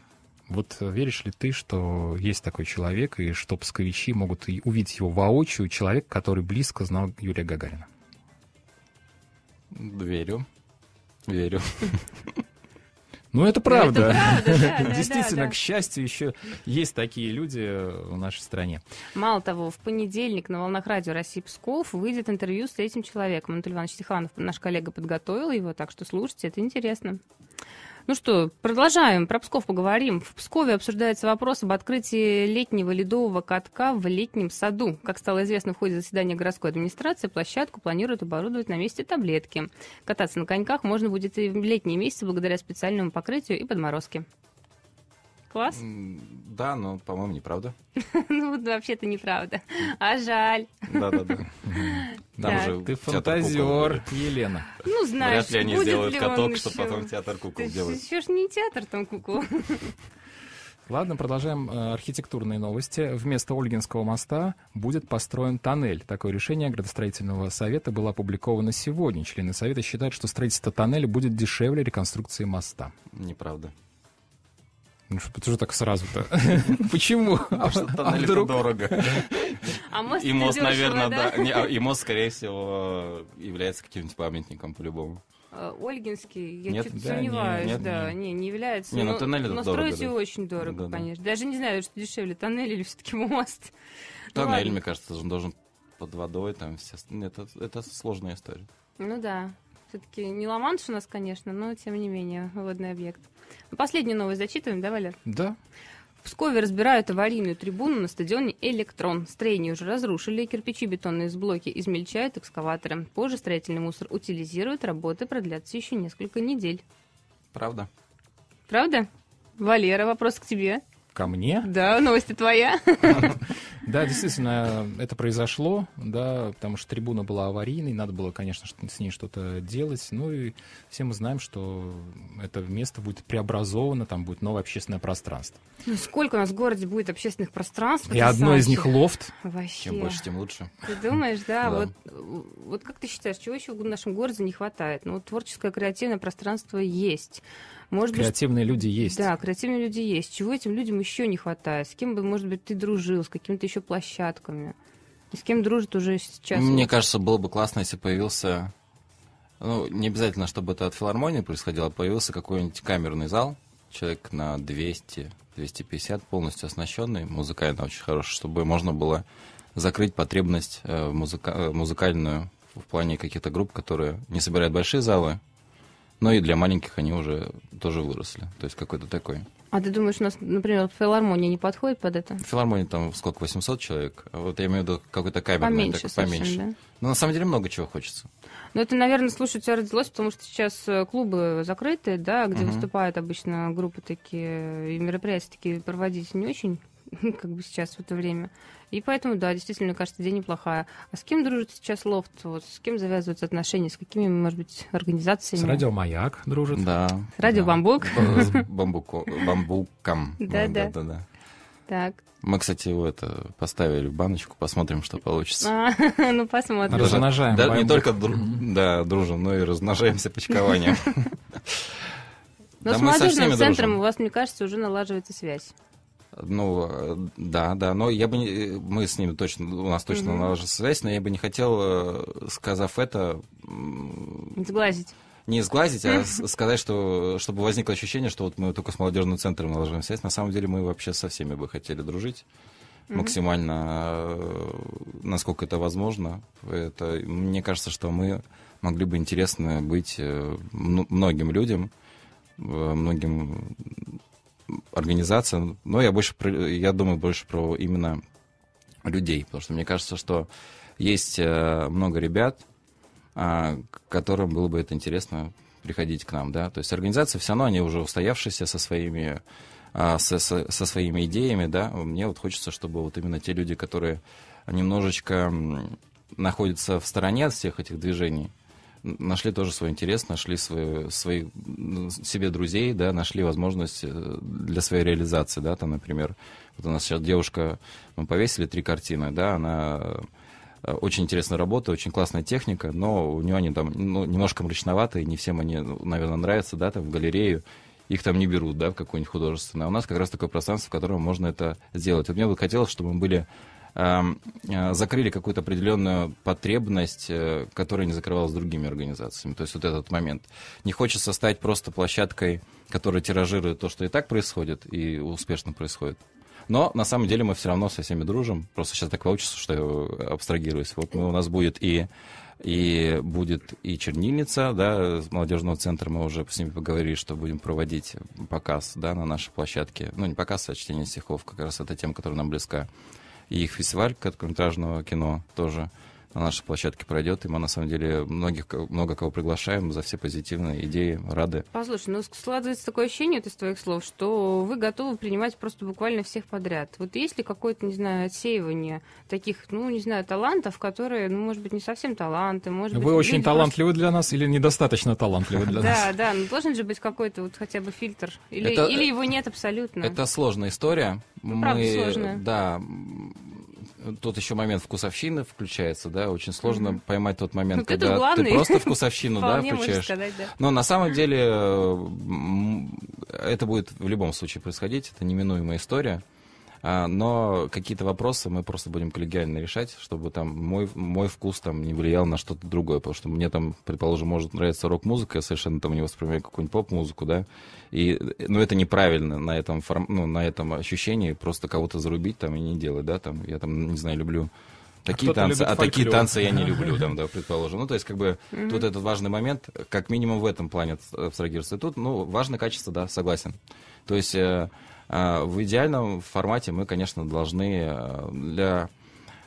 Вот э, веришь ли ты, что есть такой человек, и что псковичи могут увидеть его воочию, человек, который близко знал Юрия Гагарина? Верю. Верю. [LAUGHS] Ну, это правда. [LAUGHS] Действительно, к счастью, еще есть такие люди в нашей стране. Мало того, в понедельник на «Волнах радио России Псков» выйдет интервью с этим человеком. Анатолий Иванович Тиханов, наш коллега, подготовил его, так что слушайте, это интересно. Ну что, продолжаем. Про Псков поговорим. В Пскове обсуждается вопрос об открытии летнего ледового катка в летнем саду. Как стало известно в ходе заседания городской администрации, площадку планируют оборудовать на месте таблетки. Кататься на коньках можно будет и в летние месяцы благодаря специальному покрытию и подморозке. Класс? Да, но, по-моему, неправда. [LAUGHS] Ну, вот вообще-то неправда. А жаль. Да-да-да. [LAUGHS] Там же Ты фантазер, Елена. Ну, знаешь, Вряд ли они сделают каток, чтобы потом театр кукол делать. Еще ж не театр там кукол. [LAUGHS] Ладно, продолжаем э, архитектурные новости. Вместо Ольгинского моста будет построен тоннель. Такое решение градостроительного совета было опубликовано сегодня. Члены совета считают, что строительство тоннеля будет дешевле реконструкции моста. Неправда. Ну что так сразу-то? [LAUGHS] Почему? А что тоннель это дорого. А мост И мост, наверное, да. А, и мост, скорее всего, является каким-нибудь памятником по-любому. Э, Ольгинский, я что-то да, сомневаюсь, не, нет, да, не, не является. Не, но, но, но строить его очень дорого, да, конечно. Да. Даже не знаю, что дешевле, тоннель или все-таки мост. Ну тоннель, ну, мне кажется, он должен под водой, там все... Это, это сложная история. Ну да, все-таки не ла у нас, конечно, но тем не менее, водный объект. Последнюю новость зачитываем, да, Валер? Да. В Пскове разбирают аварийную трибуну на стадионе «Электрон». Строение уже разрушили, кирпичи бетонные из блоки измельчают экскаваторы. Позже строительный мусор утилизируют, работы продлятся еще несколько недель. Правда. Правда? Валера, вопрос к тебе ко мне. Да, новости твоя. [LAUGHS] Да, действительно, это произошло, да, потому что трибуна была аварийной, надо было, конечно, с ней что-то делать. Ну и все мы знаем, что это место будет преобразовано, там будет новое общественное пространство. Ну сколько у нас в городе будет общественных пространств? И одно из них лофт. Вообще. Чем больше, тем лучше. Ты думаешь, [LAUGHS] да, вот, вот как ты считаешь, чего еще в нашем городе не хватает? Ну, творческое, креативное пространство есть. Может креативные быть, люди есть. Да, креативные люди есть. Чего этим людям еще не хватает? С кем бы, может быть, ты дружил, с какими-то еще площадками? И с кем дружит уже сейчас? Мне кажется, было бы классно, если появился... Ну, не обязательно, чтобы это от филармонии происходило, а появился какой-нибудь камерный зал, человек на 200, 250, полностью оснащенный, музыкально очень хороший, чтобы можно было закрыть потребность э, музыка- э, музыкальную в плане каких-то групп, которые не собирают большие залы, но и для маленьких они уже тоже выросли. То есть какой-то такой. А ты думаешь, у нас, например, филармония не подходит под это? Филармония там сколько, 800 человек? А вот я имею в виду какой-то камерный, поменьше, так, поменьше. Да? Но на самом деле много чего хочется. Ну, это, наверное, слушать тебя родилось, потому что сейчас э, клубы закрыты, да, где угу. выступают обычно группы такие, и мероприятия такие проводить не очень, [LAUGHS] как бы сейчас в это время. И поэтому, да, действительно, мне кажется, идея неплохая. А с кем дружит сейчас лофт? Вот, с кем завязываются отношения? С какими, может быть, организациями? С радио «Маяк» дружит. Да. С радио да. «Бамбук». С «Бамбуком». Да-да. да да Так. Мы, кстати, его это поставили в баночку, посмотрим, что получится. А, [LAUGHS] ну, посмотрим. Размножаем. Да, не только дру, да, дружим, но и размножаемся почкованием. [LAUGHS] Но ну, да с молодежным центром дружим. у вас, мне кажется, уже налаживается связь. Ну, да, да, но я бы не, мы с ними точно, у нас точно угу. наложится связь, но я бы не хотел, э, сказав это... Сглазить не сглазить, а [LAUGHS] сказать, что чтобы возникло ощущение, что вот мы только с молодежным центром наложим связь. На самом деле мы вообще со всеми бы хотели дружить mm-hmm. максимально, э, насколько это возможно. Это, мне кажется, что мы могли бы интересно быть э, многим людям, многим организация, но я больше, я думаю больше про именно людей, потому что мне кажется, что есть э, много ребят, а, которым было бы это интересно приходить к нам, да, то есть организация все равно, они уже устоявшиеся со своими а, со, со, со своими идеями, да, мне вот хочется, чтобы вот именно те люди, которые немножечко находятся в стороне от всех этих движений, нашли тоже свой интерес, нашли свои, свои, себе друзей, да, нашли возможность э, для своей реализации, да, там, например, вот у нас сейчас девушка, мы повесили три картины, да, она э, очень интересная работа, очень классная техника, но у нее они там ну, немножко мрачноватые, не всем они, ну, наверное, нравятся, да, там в галерею, их там не берут, да, в какое-нибудь художественное. А у нас как раз такое пространство, в котором можно это сделать. Вот мне бы хотелось, чтобы мы были Эм, э, закрыли какую-то определенную потребность, э, которая не закрывалась другими организациями. То есть вот этот момент. Не хочется стать просто площадкой, которая тиражирует то, что и так происходит, и успешно происходит. Но на самом деле мы все равно со всеми дружим. Просто сейчас так получится, что я э, абстрагируюсь. Вот мы, ну, у нас будет и и будет и чернильница, да, с молодежного центра мы уже с ними поговорили, что будем проводить показ, да, на нашей площадке. Ну, не показ, а чтение стихов, как раз это тема, которая нам близка и их фестиваль короткометражного кино тоже на нашей площадке пройдет. И мы, на самом деле, многих, много кого приглашаем за все позитивные идеи, рады. Послушай, ну складывается такое ощущение из твоих слов, что вы готовы принимать просто буквально всех подряд. Вот есть ли какое-то, не знаю, отсеивание таких, ну, не знаю, талантов, которые, ну, может быть, не совсем таланты, может вы быть... Вы очень талантливы для нас или недостаточно талантливы для нас? Да, да, ну, но должен же быть какой-то вот хотя бы фильтр. Или, или его нет абсолютно. Это сложная история. Ну, правда, сложная. Да, Тут еще момент вкусовщины включается, да, очень сложно mm-hmm. поймать тот момент, ну, когда главный. ты просто [LAUGHS] вкусовщину, да, включаешь. Сказать, да. Но на самом деле это будет в любом случае происходить, это неминуемая история. А, но какие-то вопросы мы просто будем коллегиально решать, чтобы там мой, мой вкус там не влиял на что-то другое, потому что мне там, предположим, может нравиться рок-музыка, я совершенно там не воспринимаю какую-нибудь поп-музыку, да, и, ну, это неправильно на этом, форм, ну, на этом ощущении просто кого-то зарубить там и не делать, да, там, я там, не знаю, люблю Такие а танцы, а такие танцы я не люблю, [LAUGHS] там, да, предположим. Ну, то есть, как бы, mm-hmm. тут этот важный момент, как минимум в этом плане э, абстрагироваться. тут, ну, важно качество, да, согласен. То есть, э, а, в идеальном формате мы, конечно, должны э, для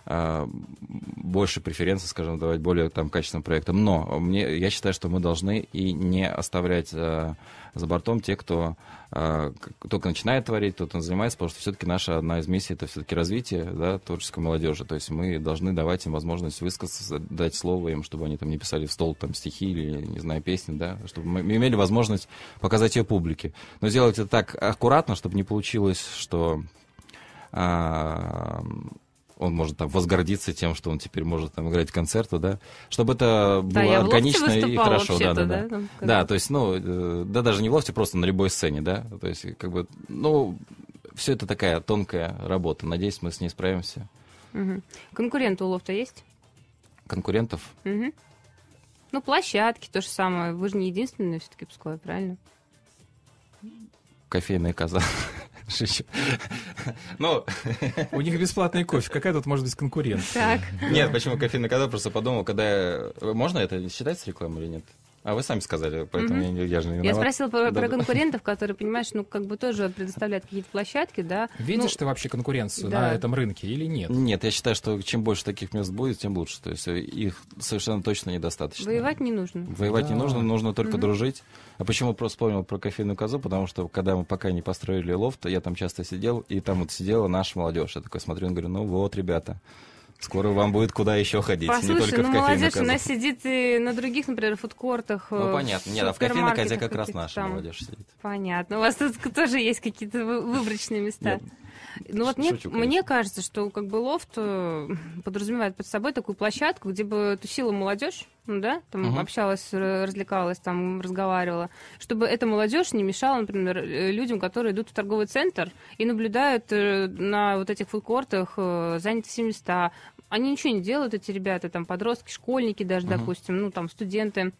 а, больше преференции, скажем, давать более там, качественным проектам. Но мне, я считаю, что мы должны и не оставлять э, за бортом те, кто э, только начинает творить, кто-то занимается, потому что все-таки наша одна из миссий это все-таки развитие да, творческой молодежи. То есть мы должны давать им возможность высказаться, дать слово им, чтобы они там не писали в стол там, стихи или, не знаю, песни, да, чтобы мы имели возможность показать ее публике. Но сделать это так аккуратно, чтобы не получилось, что э, он может там возгордиться тем, что он теперь может там играть концерты, да, чтобы это да, было органично и хорошо, да, да, да, да. Там, да, то есть, ну, э, да, даже не в лофте, просто на любой сцене, да, то есть, как бы, ну, все это такая тонкая работа, надеюсь, мы с ней справимся. Угу. Конкуренты у лофта есть? Конкурентов? Угу. Ну, площадки, то же самое, вы же не единственные все-таки в Пскове, правильно? Кофейная коза. [LAUGHS] Ну... У них бесплатный кофе. Какая тут может быть конкуренция? Так. Нет, почему кофейный? Когда просто подумал, когда... Можно это считать рекламой или нет? А вы сами сказали, поэтому mm-hmm. я, я же не виноват. Я спросила про, про конкурентов, [LAUGHS] которые, понимаешь, ну, как бы тоже предоставляют какие-то площадки, да. Видишь ну, ты вообще конкуренцию да. на этом рынке или нет? Нет, я считаю, что чем больше таких мест будет, тем лучше. То есть э, их совершенно точно недостаточно. Воевать не нужно. Воевать да. не нужно, нужно только mm-hmm. дружить. А почему просто вспомнил про кофейную козу? Потому что когда мы пока не построили лофт, я там часто сидел, и там вот сидела наша молодежь. Я такой смотрю, и говорю, ну вот, ребята, Скоро вам будет куда еще ходить, Послушай, не только ну, в кофейных молодежь, казах. она сидит и на других, например, фудкортах. Ну, э, понятно. Нет, а в кофейной козе как раз наша там. молодежь сидит. Понятно. У вас тут тоже есть какие-то выборочные места. Нет. Ну вот Шучу, мне, мне кажется, что как бы лофт э, подразумевает под собой такую площадку, где бы тусила молодежь, ну да, там угу. общалась, развлекалась, там разговаривала, чтобы эта молодежь не мешала, например, э, людям, которые идут в торговый центр и наблюдают э, на вот этих фудкортах заняты все места. Они ничего не делают, эти ребята, там подростки, школьники даже, угу. допустим, ну там студенты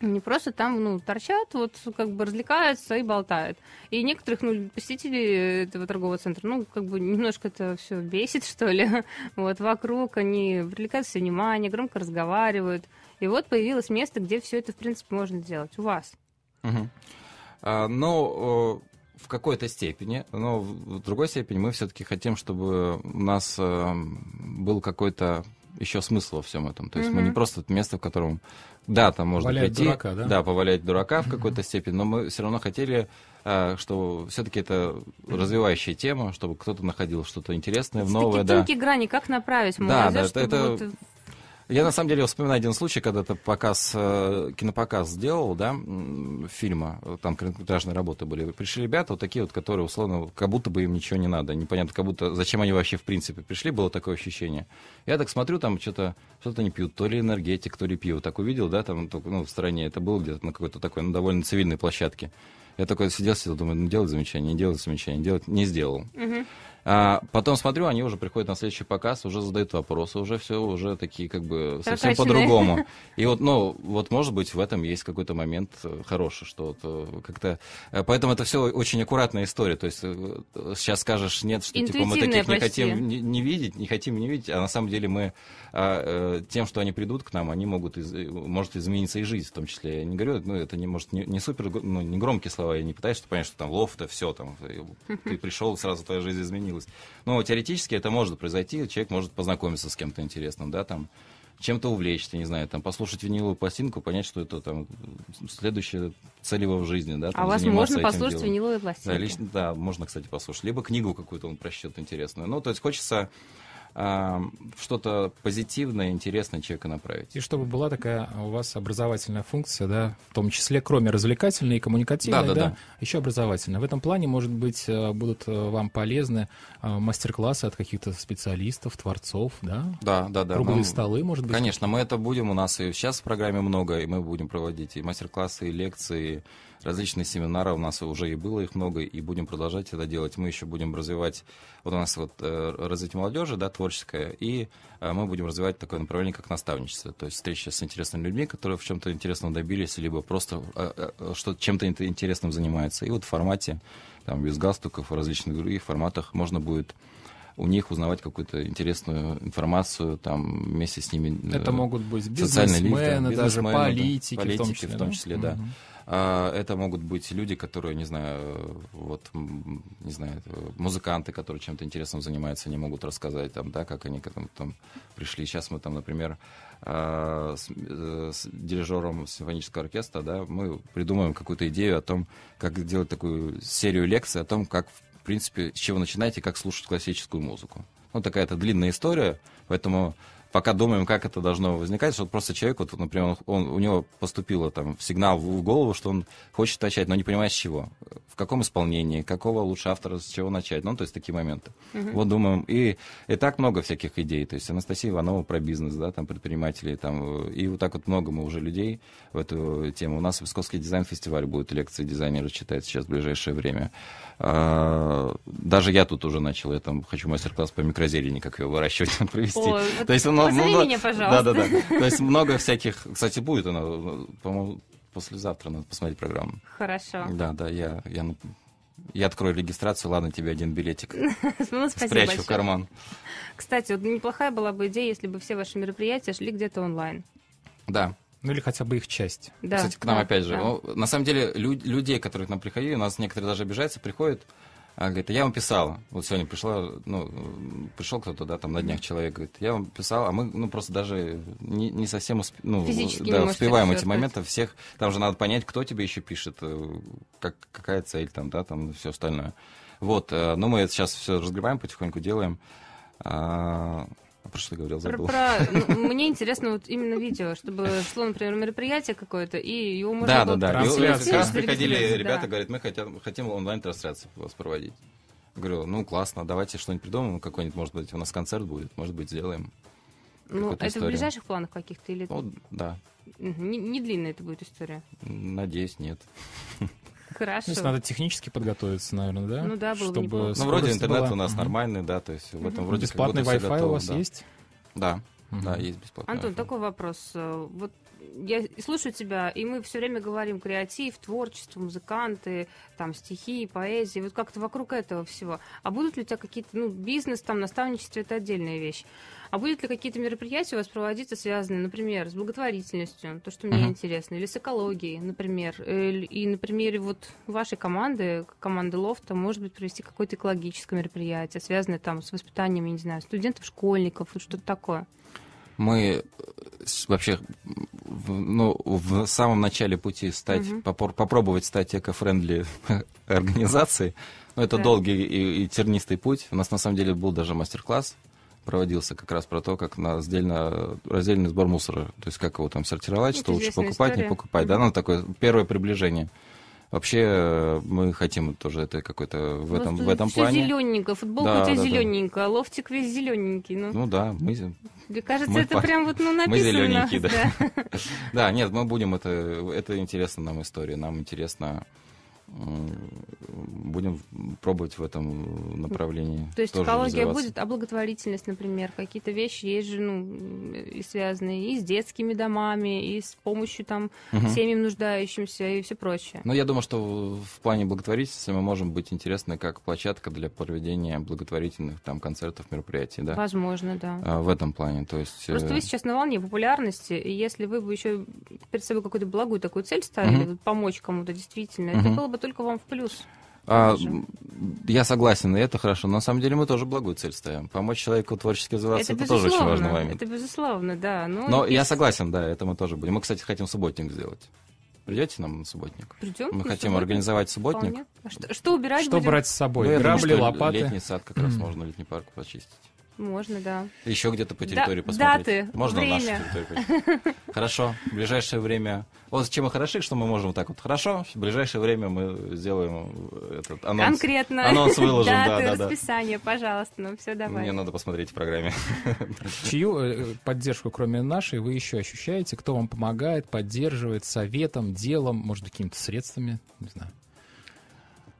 не просто там, ну, торчат, вот как бы развлекаются и болтают. И некоторых, ну, посетителей этого торгового центра, ну, как бы немножко это все бесит, [LAUGHS] что ли. Вот вокруг они привлекают все внимание, громко разговаривают. И вот появилось место, где все это, в принципе, можно сделать. У вас. Угу. А, ну, в какой-то степени, но в другой степени мы все-таки хотим, чтобы у нас эм, был какой-то еще смысл во всем этом. То есть mm-hmm. мы не просто это место, в котором, да, там можно повалять прийти, дурака, да? да, повалять дурака mm-hmm. в какой-то степени, но мы все равно хотели, а, что все-таки это развивающая тема, чтобы кто-то находил что-то интересное, вот новое. Такие да. тонкие грани, как направить молодежь, да, да, это, чтобы это... вот я на самом деле вспоминаю один случай, когда ты показ, э, кинопоказ сделал, да, фильма, там короткометражные работы были. Пришли ребята вот такие вот, которые условно, как будто бы им ничего не надо. Непонятно, как будто, зачем они вообще в принципе пришли, было такое ощущение. Я так смотрю, там что-то что-то не пьют, то ли энергетик, то ли пиво. Так увидел, да, там ну, в стране это было где-то на какой-то такой, ну, довольно цивильной площадке. Я такой сидел, сидел, думаю, ну, делать замечание, не делать замечание, делать не сделал. Uh-huh. А потом смотрю, они уже приходят на следующий показ, уже задают вопросы, уже все, уже такие как бы совсем по-другому. [LAUGHS] И вот, ну, вот может быть в этом есть какой-то момент э, хороший, что вот э, как-то... Э, поэтому это все очень аккуратная история. То есть сейчас скажешь, нет, что типа мы таких почти. не хотим не, не видеть, не хотим не видеть, а на самом деле мы а, тем, что они придут к нам, они могут, из, может измениться и жизнь в том числе. Я не говорю, ну, это не, может, не, не супер, ну, не громкие слова, я не пытаюсь понять, что там лофт, все, там, ты [LAUGHS] пришел, сразу твоя жизнь изменилась случилось. Но теоретически это может произойти, человек может познакомиться с кем-то интересным, да, там, чем-то увлечься, не знаю, там, послушать виниловую пластинку, понять, что это там следующая цель его в жизни, да. А там, а вас можно послушать делом. пластинку? Да, лично, да, можно, кстати, послушать. Либо книгу какую-то он прочтет интересную. Ну, то есть хочется а, что-то позитивное, интересное человека направить. И чтобы была такая у вас образовательная функция, да, в том числе, кроме развлекательной и коммуникативной, да, да, да, да. еще образовательная. В этом плане, может быть, э, будут э, вам полезны э, мастер-классы от каких-то специалистов, творцов, да? Да, да, да. Круглые ну, столы, может быть? Конечно, мы это будем, у нас и сейчас в программе много, и мы будем проводить и мастер-классы, и лекции, различные семинары у нас уже и было их много, и будем продолжать это делать. Мы еще будем развивать, вот у нас вот э, развитие молодежи, да, творческое, и э, мы будем развивать такое направление, как наставничество, то есть встреча с интересными людьми, которые в чем-то интересном добились, либо просто э, что чем-то интересным занимаются. И вот в формате, там, без галстуков, в различных других форматах можно будет у них узнавать какую-то интересную информацию там вместе с ними. Это могут быть бизнесмены, лифт, да, бизнесмены даже политики, политики в том числе, в том числе да. Угу. А, это могут быть люди, которые, не знаю, вот, не знаю, музыканты, которые чем-то интересным занимаются, не могут рассказать там, да, как они к этому там пришли. Сейчас мы там, например, а, с, э, с дирижером симфонического оркестра, да, мы придумаем какую-то идею о том, как делать такую серию лекций о том, как, в принципе, с чего начинаете, как слушать классическую музыку. Ну, такая это длинная история, поэтому пока думаем, как это должно возникать, что просто человек, вот, например, он, он, у него поступило там сигнал в голову, что он хочет начать, но не понимает с чего, в каком исполнении, какого лучше автора, с чего начать, ну, то есть такие моменты. Угу. Вот думаем, и, и так много всяких идей, то есть Анастасия Иванова про бизнес, да, там, предприниматели, там, и вот так вот много мы уже людей в эту тему. У нас в Псковский дизайн-фестиваль будет лекции дизайнеры читать сейчас в ближайшее время. А, даже я тут уже начал, я там хочу мастер-класс по микрозелени, как ее выращивать, [LAUGHS] провести. Ой, вот... То есть он Позови ну, меня, пожалуйста. Да-да-да. То есть много всяких... Кстати, будет она, по-моему, послезавтра надо посмотреть программу. Хорошо. Да-да, я, я я открою регистрацию, ладно, тебе один билетик. [LAUGHS] Ну, Спрячу в карман. Кстати, вот неплохая была бы идея, если бы все ваши мероприятия шли где-то онлайн. Да. Ну или хотя бы их часть. Да, Кстати, к нам да, опять же. Да. Ну, на самом деле, лю- людей, которые к нам приходили, у нас некоторые даже обижаются, приходят, она говорит, я вам писал, Вот сегодня пришла, ну, пришел кто-то, да, там на днях человек, говорит, я вам писал, а мы, ну, просто даже не, не совсем усп... ну, Физически да, успеваем эти моменты всех. Там же надо понять, кто тебе еще пишет, э, как, какая цель там, да, там все остальное. Вот, э, но мы это сейчас все разгребаем, потихоньку делаем. А, про что говорил, забыл. Про, про, ну, мне интересно вот именно видео, чтобы шло, например, мероприятие какое-то, и его можно да, было... Да, да, да. раз приходили ребята, да. говорят, мы хотим, хотим онлайн-трансляцию вас проводить. Говорю, ну классно, давайте что-нибудь придумаем, какой-нибудь, может быть, у нас концерт будет, может быть, сделаем. Ну, это историю. в ближайших планах каких-то или... Ну, да. Не, не длинная это будет история. Надеюсь, нет. [LAUGHS] Хорошо. То есть надо технически подготовиться, наверное, да? Ну да, было Чтобы бы Ну, вроде интернет была. у нас нормальный, да, то есть в этом вроде Бесплатный Wi-Fi готово, у вас да. есть? Да. Угу. Да, есть бесплатно. Антон, iPhone. такой вопрос. Вот я слушаю тебя, и мы все время говорим креатив, творчество, музыканты, там стихи, поэзия, вот как-то вокруг этого всего. А будут ли у тебя какие-то, ну, бизнес, там, наставничество, это отдельная вещь. А будет ли какие-то мероприятия у вас проводиться, связанные, например, с благотворительностью, то, что мне uh-huh. интересно, или с экологией, например, э, и на примере вот вашей команды, команды Лофта, может быть, провести какое-то экологическое мероприятие, связанное там с воспитанием, я не знаю, студентов, школьников, что-то такое? мы э, вообще ну, в самом начале пути стать, угу. попор, попробовать стать эко-френдли [LAUGHS] организацией. Но это да. долгий и, и тернистый путь. У нас на самом деле был даже мастер-класс проводился как раз про то, как на раздельно, раздельный сбор мусора, то есть как его там сортировать, Это что лучше покупать, история. не покупать. Mm-hmm. Да, ну такое первое приближение. Вообще э, мы хотим тоже это какой-то в этом в этом все плане. зелененькое, футболка да, у тебя да, зелененькая, да. А лофтик весь зелененький. Ну, ну да, мы. Мне кажется, мы это пар... прям вот ну написано. Мы зелененькие, да. [LAUGHS] Да, нет, мы будем это это интересно нам история, нам интересно будем пробовать в этом направлении. То есть экология будет, а благотворительность, например, какие-то вещи есть же, ну, и связанные и с детскими домами, и с помощью там угу. семьям нуждающимся и все прочее. Ну, я думаю, что в плане благотворительности мы можем быть интересны как площадка для проведения благотворительных там концертов, мероприятий, да? Возможно, да. А, в этом плане, то есть... Просто э, вы сейчас на волне популярности, и если вы бы еще перед собой какую-то благую такую цель ставили, угу. помочь кому-то действительно, угу. это было бы только вам в плюс. А, я согласен, и это хорошо. Но на самом деле мы тоже благую цель ставим. Помочь человеку творчески развиваться, это, это тоже очень важно момент. Это безусловно, да. Ну, но, но я согласен, да, это мы тоже будем. Мы, кстати, хотим субботник сделать. Придете нам на субботник? Придем. Мы хотим субботник. организовать субботник. А что, что убирать Что будем? брать с собой? Ну, Грабли, думаю, лопаты? Летний сад как раз можно, летний парк почистить. Можно, да. Еще где-то по территории да, посмотреть. Даты, Можно время. на нашу территорию. Хорошо. В ближайшее время... Вот чем мы хороши, что мы можем так вот. Хорошо, в ближайшее время мы сделаем этот анонс. Конкретно. Анонс выложим, да, да, да, расписание, пожалуйста, ну все давай. Мне надо посмотреть в программе. Чью э, э, поддержку, кроме нашей, вы еще ощущаете? Кто вам помогает, поддерживает советом, делом, может, какими-то средствами? Не знаю.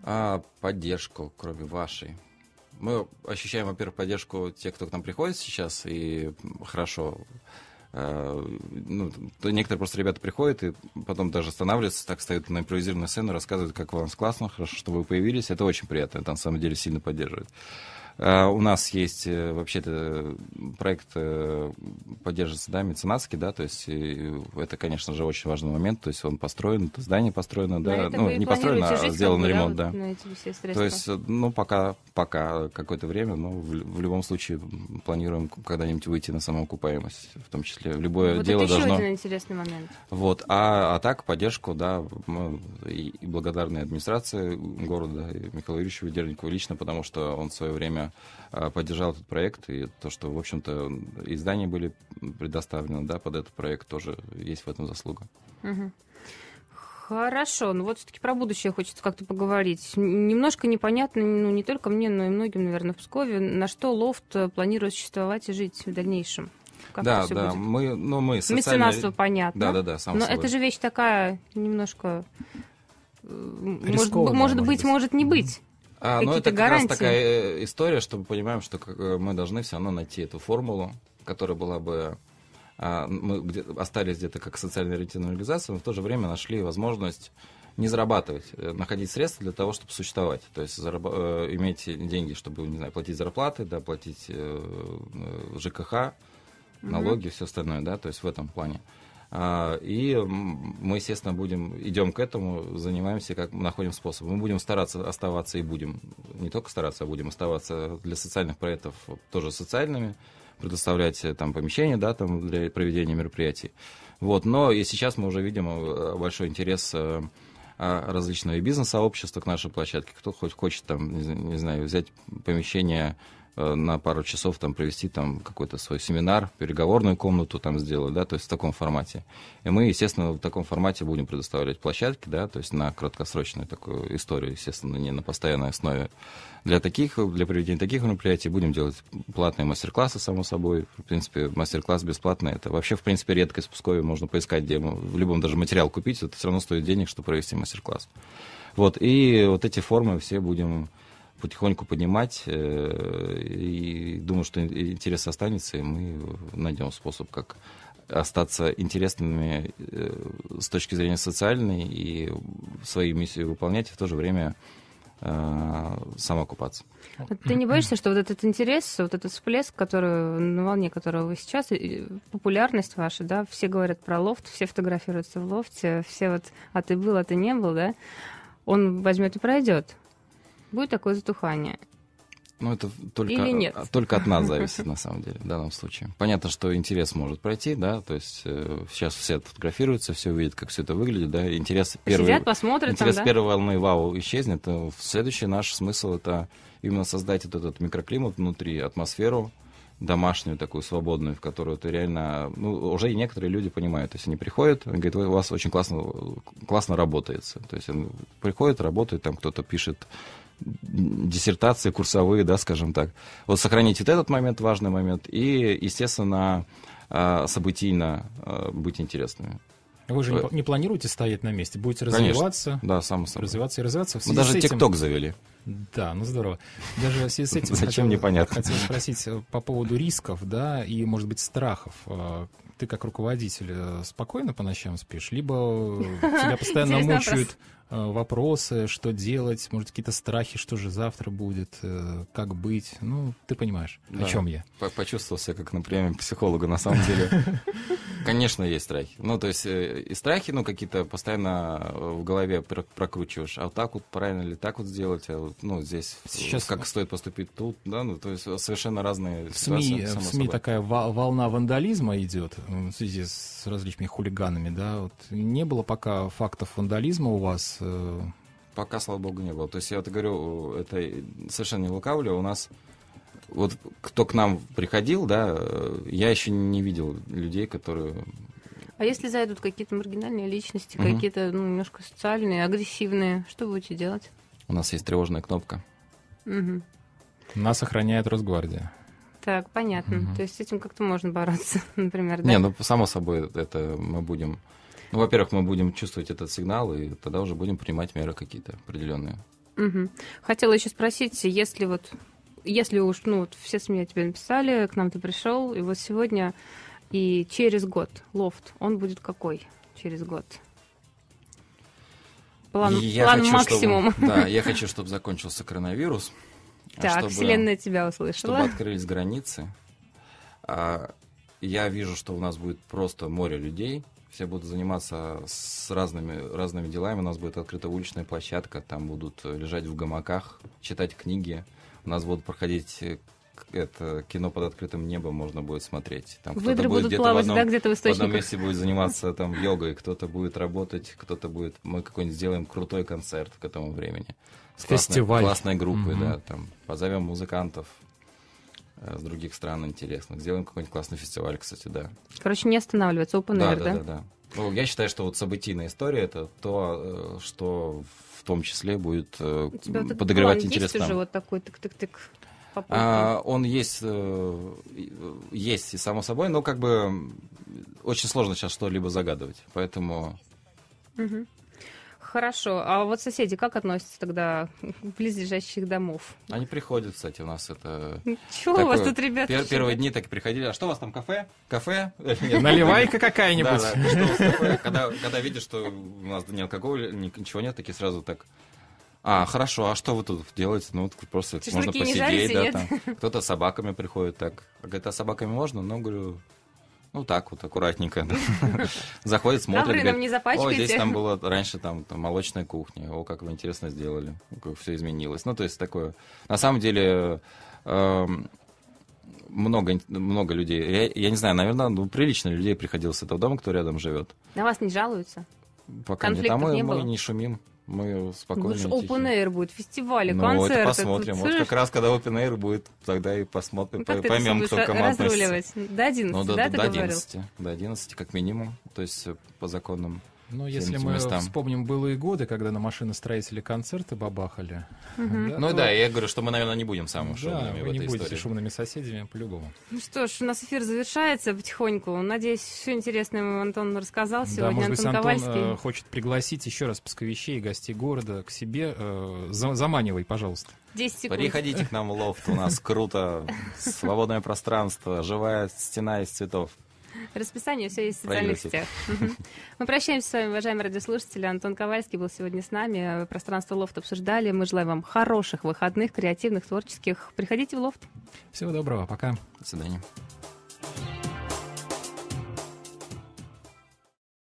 А, поддержку, кроме вашей мы ощущаем, во-первых, поддержку тех, кто к нам приходит сейчас, и хорошо э, ну, некоторые просто ребята приходят и потом даже останавливаются, так стоят на импровизированную сцену, рассказывают, как у вас классно, хорошо, что вы появились. Это очень приятно, это на самом деле сильно поддерживает. А, у нас есть э, вообще-то проект э, поддерживается, да, меценатский, да, то есть это, конечно же, очень важный момент, то есть он построен, это здание построено, да, ну, не построено, а сделан как бы, ремонт, да. Вот то есть, э, ну, пока, пока какое-то время, но в, в любом случае планируем когда-нибудь выйти на самоокупаемость, в том числе. Любое вот дело это должно... еще один интересный момент. Вот, а, а так поддержку, да, мы и благодарны администрации города, и Михаилу Юрьевичу Ведерникову лично, потому что он в свое время Э, поддержал этот проект, и то, что, в общем-то, издания были предоставлены да, под этот проект, тоже есть в этом заслуга. Хорошо, ну вот все-таки про будущее хочется как-то поговорить. Немножко непонятно, ну не только мне, но и многим, наверное, в Пскове, на что лофт э, планирует существовать и жить в дальнейшем. Как да, да, будет? мы, ну мы социально... Меценатство понятно. Да, да, да, сам Но собой. это же вещь такая немножко... Рисковая, э, может, может, быть, может не быть. А, ну, это как гарантии? раз такая э, история, что мы понимаем, что э, мы должны все равно найти эту формулу, которая была бы а, мы остались где-то как социальная ориентированная организация, но в то же время нашли возможность не зарабатывать, э, находить средства для того, чтобы существовать. То есть зараб... иметь деньги, чтобы, не знаю, платить зарплаты, да, платить ЖКХ, налоги, угу. все остальное, да, то есть в этом плане. А, и мы, естественно, будем, идем к этому, занимаемся, как находим способ. Мы будем стараться оставаться и будем, не только стараться, а будем оставаться для социальных проектов тоже социальными, предоставлять э, там помещения, да, там для проведения мероприятий. Вот, но и сейчас мы уже видим э, большой интерес э, а, различного и бизнес-сообщества к нашей площадке. Кто хоть хочет там, не знаю, взять помещение Э, на пару часов там провести там какой-то свой семинар, переговорную комнату там сделать, да, то есть в таком формате. И мы, естественно, в таком формате будем предоставлять площадки, да, то есть на краткосрочную такую историю, естественно, не на постоянной основе. Для таких, для проведения таких мероприятий будем делать платные мастер-классы, само собой. В принципе, мастер-класс бесплатный, это вообще, в принципе, редкость в Пскове, можно поискать, где в любом даже материал купить, это все равно стоит денег, чтобы провести мастер-класс. Вот, и вот эти формы все будем потихоньку поднимать. Э, и думаю, что интерес останется, и мы найдем способ, как остаться интересными э, с точки зрения социальной и свою миссию выполнять, и в то же время э, самоокупаться. А ты не боишься, что вот этот интерес, вот этот всплеск, который на волне которого вы сейчас, популярность ваша, да, все говорят про лофт, все фотографируются в лофте, все вот, а ты был, а ты не был, да, он возьмет и пройдет будет такое затухание. Ну, это только, Или нет? только от нас зависит, на самом деле, в данном случае. Понятно, что интерес может пройти, да, то есть э, сейчас все фотографируются, все увидят, как все это выглядит, да, интерес первый... Сидят, посмотрят Интерес там, да? первой волны вау исчезнет, а следующий наш смысл — это именно создать вот этот микроклимат внутри, атмосферу домашнюю такую свободную, в которую ты реально... Ну, уже и некоторые люди понимают, то есть они приходят, они говорят, у вас очень классно, классно работается, то есть приходят, работают, там кто-то пишет диссертации курсовые, да, скажем так. Вот сохранить вот этот момент, важный момент, и, естественно, а, событийно а, быть интересными. Вы же э, не, планируете стоять на месте, будете развиваться, Конечно. да, само собой. развиваться и развиваться. Мы даже ТикТок этим... завели. Да, ну здорово. Даже в связи с этим [LAUGHS] Зачем, хотел, непонятно. хотел спросить э, по поводу рисков, да, и, может быть, страхов. Э, ты как руководитель спокойно по ночам спишь, либо тебя [LAUGHS] постоянно мучают Э, вопросы, что делать, может, какие-то страхи, что же завтра будет, э, как быть. Ну, ты понимаешь, да. о чем я. Почувствовал себя как на приеме психолога, на самом деле. [LAUGHS] Конечно, есть страхи. Ну, то есть, э, и страхи, ну, какие-то постоянно в голове прокручиваешь. А вот так вот правильно ли так вот сделать, а вот, ну, здесь Сейчас... как стоит поступить тут, да, ну, то есть совершенно разные в СМИ, в СМИ собой. такая волна вандализма идет в связи с различными хулиганами, да, вот не было пока фактов вандализма у вас пока, слава богу, не было. То есть я вот говорю, это совершенно не лукавлю, у нас вот кто к нам приходил, да, я еще не видел людей, которые а если зайдут какие-то маргинальные личности, угу. какие-то ну, немножко социальные, агрессивные, что будете делать? У нас есть тревожная кнопка. Угу. Нас охраняет Росгвардия. Так, понятно. Угу. То есть с этим как-то можно бороться, [LAUGHS] например, да? Не, ну само собой это мы будем ну, во-первых, мы будем чувствовать этот сигнал, и тогда уже будем принимать меры какие-то определенные. Угу. Хотела еще спросить, если вот, если уж, ну, вот все СМИ тебе написали, к нам ты пришел, и вот сегодня и через год лофт, он будет какой через год? План, я план хочу, максимум. Чтобы, [LAUGHS] да, я [LAUGHS] хочу, чтобы закончился коронавирус. Так, чтобы, вселенная тебя услышала. Чтобы открылись границы. А, я вижу, что у нас будет просто море людей, все будут заниматься с разными, разными делами. У нас будет открыта уличная площадка, там будут э, лежать в гамаках, читать книги. У нас будут проходить э, это кино под открытым небом можно будет смотреть. Там Выдры кто-то будет будут где-то плавать, в одном, да, где-то в источниках. В одном месте будет заниматься там йогой, кто-то будет работать, кто-то будет... Мы какой-нибудь сделаем крутой концерт к этому времени. С Фестиваль. Классной, классной группой, угу. да, там позовем музыкантов, Э, с других стран интересных. Сделаем какой-нибудь классный фестиваль, кстати, да. Короче, не останавливается, open да, air, да? Да, да, да. Ну, я считаю, что вот событийная история это то, э, что в том числе будет э, У тебя подогревать интерес. Есть там. уже вот такой тык-тык-тык. А, он есть, есть, и само собой, но как бы очень сложно сейчас что-либо загадывать, поэтому. Угу. Хорошо. А вот соседи как относятся тогда к [LAUGHS] близлежащих домов? Они приходят, кстати, у нас это... Чего у вас тут, ребята? Пер- первые дни так и приходили. А что у вас там, кафе? Кафе? [LAUGHS] Наливайка какая-нибудь. Когда видишь, что у нас ни алкоголя, ничего нет, такие сразу так... А, хорошо, а что вы тут делаете? Ну, просто Шашлыки можно посидеть, да, там. Кто-то с собаками приходит так. Говорит, а собаками можно? Ну, говорю, ну так вот, аккуратненько. [LAUGHS] Заходит, смотрит, говорит, о, здесь там было раньше там, там молочная кухня, о, как вы интересно сделали, как все изменилось. Ну, то есть такое. На самом деле, эм, много, много людей. Я, я не знаю, наверное, ну, прилично людей приходилось. с этого дома, кто рядом живет. На вас не жалуются? Пока Конфликтов нет, а мы, не мы не шумим мы спокойно. Лучше open air будет, фестивали, ну, концерты. Вот посмотрим. Тут, вот как раз, когда open air будет, тогда и посмотрим, ну, поймем, кто к До 11, ну, да, да, до, ты до 11, говорил? До 11, как минимум, то есть э, по законным ну, если мы местам. вспомним былые годы, когда на машиностроители концерты бабахали. Угу. Да, ну то... Ну да, я говорю, что мы, наверное, не будем самыми шумными да, вы в этой не будете шумными соседями по-любому. Ну что ж, у нас эфир завершается потихоньку. Надеюсь, все интересное вам Антон рассказал да, сегодня. может Антон быть, Антон э, Ковальский. хочет пригласить еще раз псковичей и гостей города к себе. Э, заманивай, пожалуйста. 10 секунд. Приходите к нам в лофт, у нас круто, свободное пространство, живая стена из цветов. Расписание все есть в социальных сетях. Мы прощаемся с вами, уважаемые радиослушатели. Антон Ковальский был сегодня с нами. Пространство Лофт обсуждали. Мы желаем вам хороших выходных, креативных, творческих. Приходите в Лофт. Всего доброго. Пока. До свидания.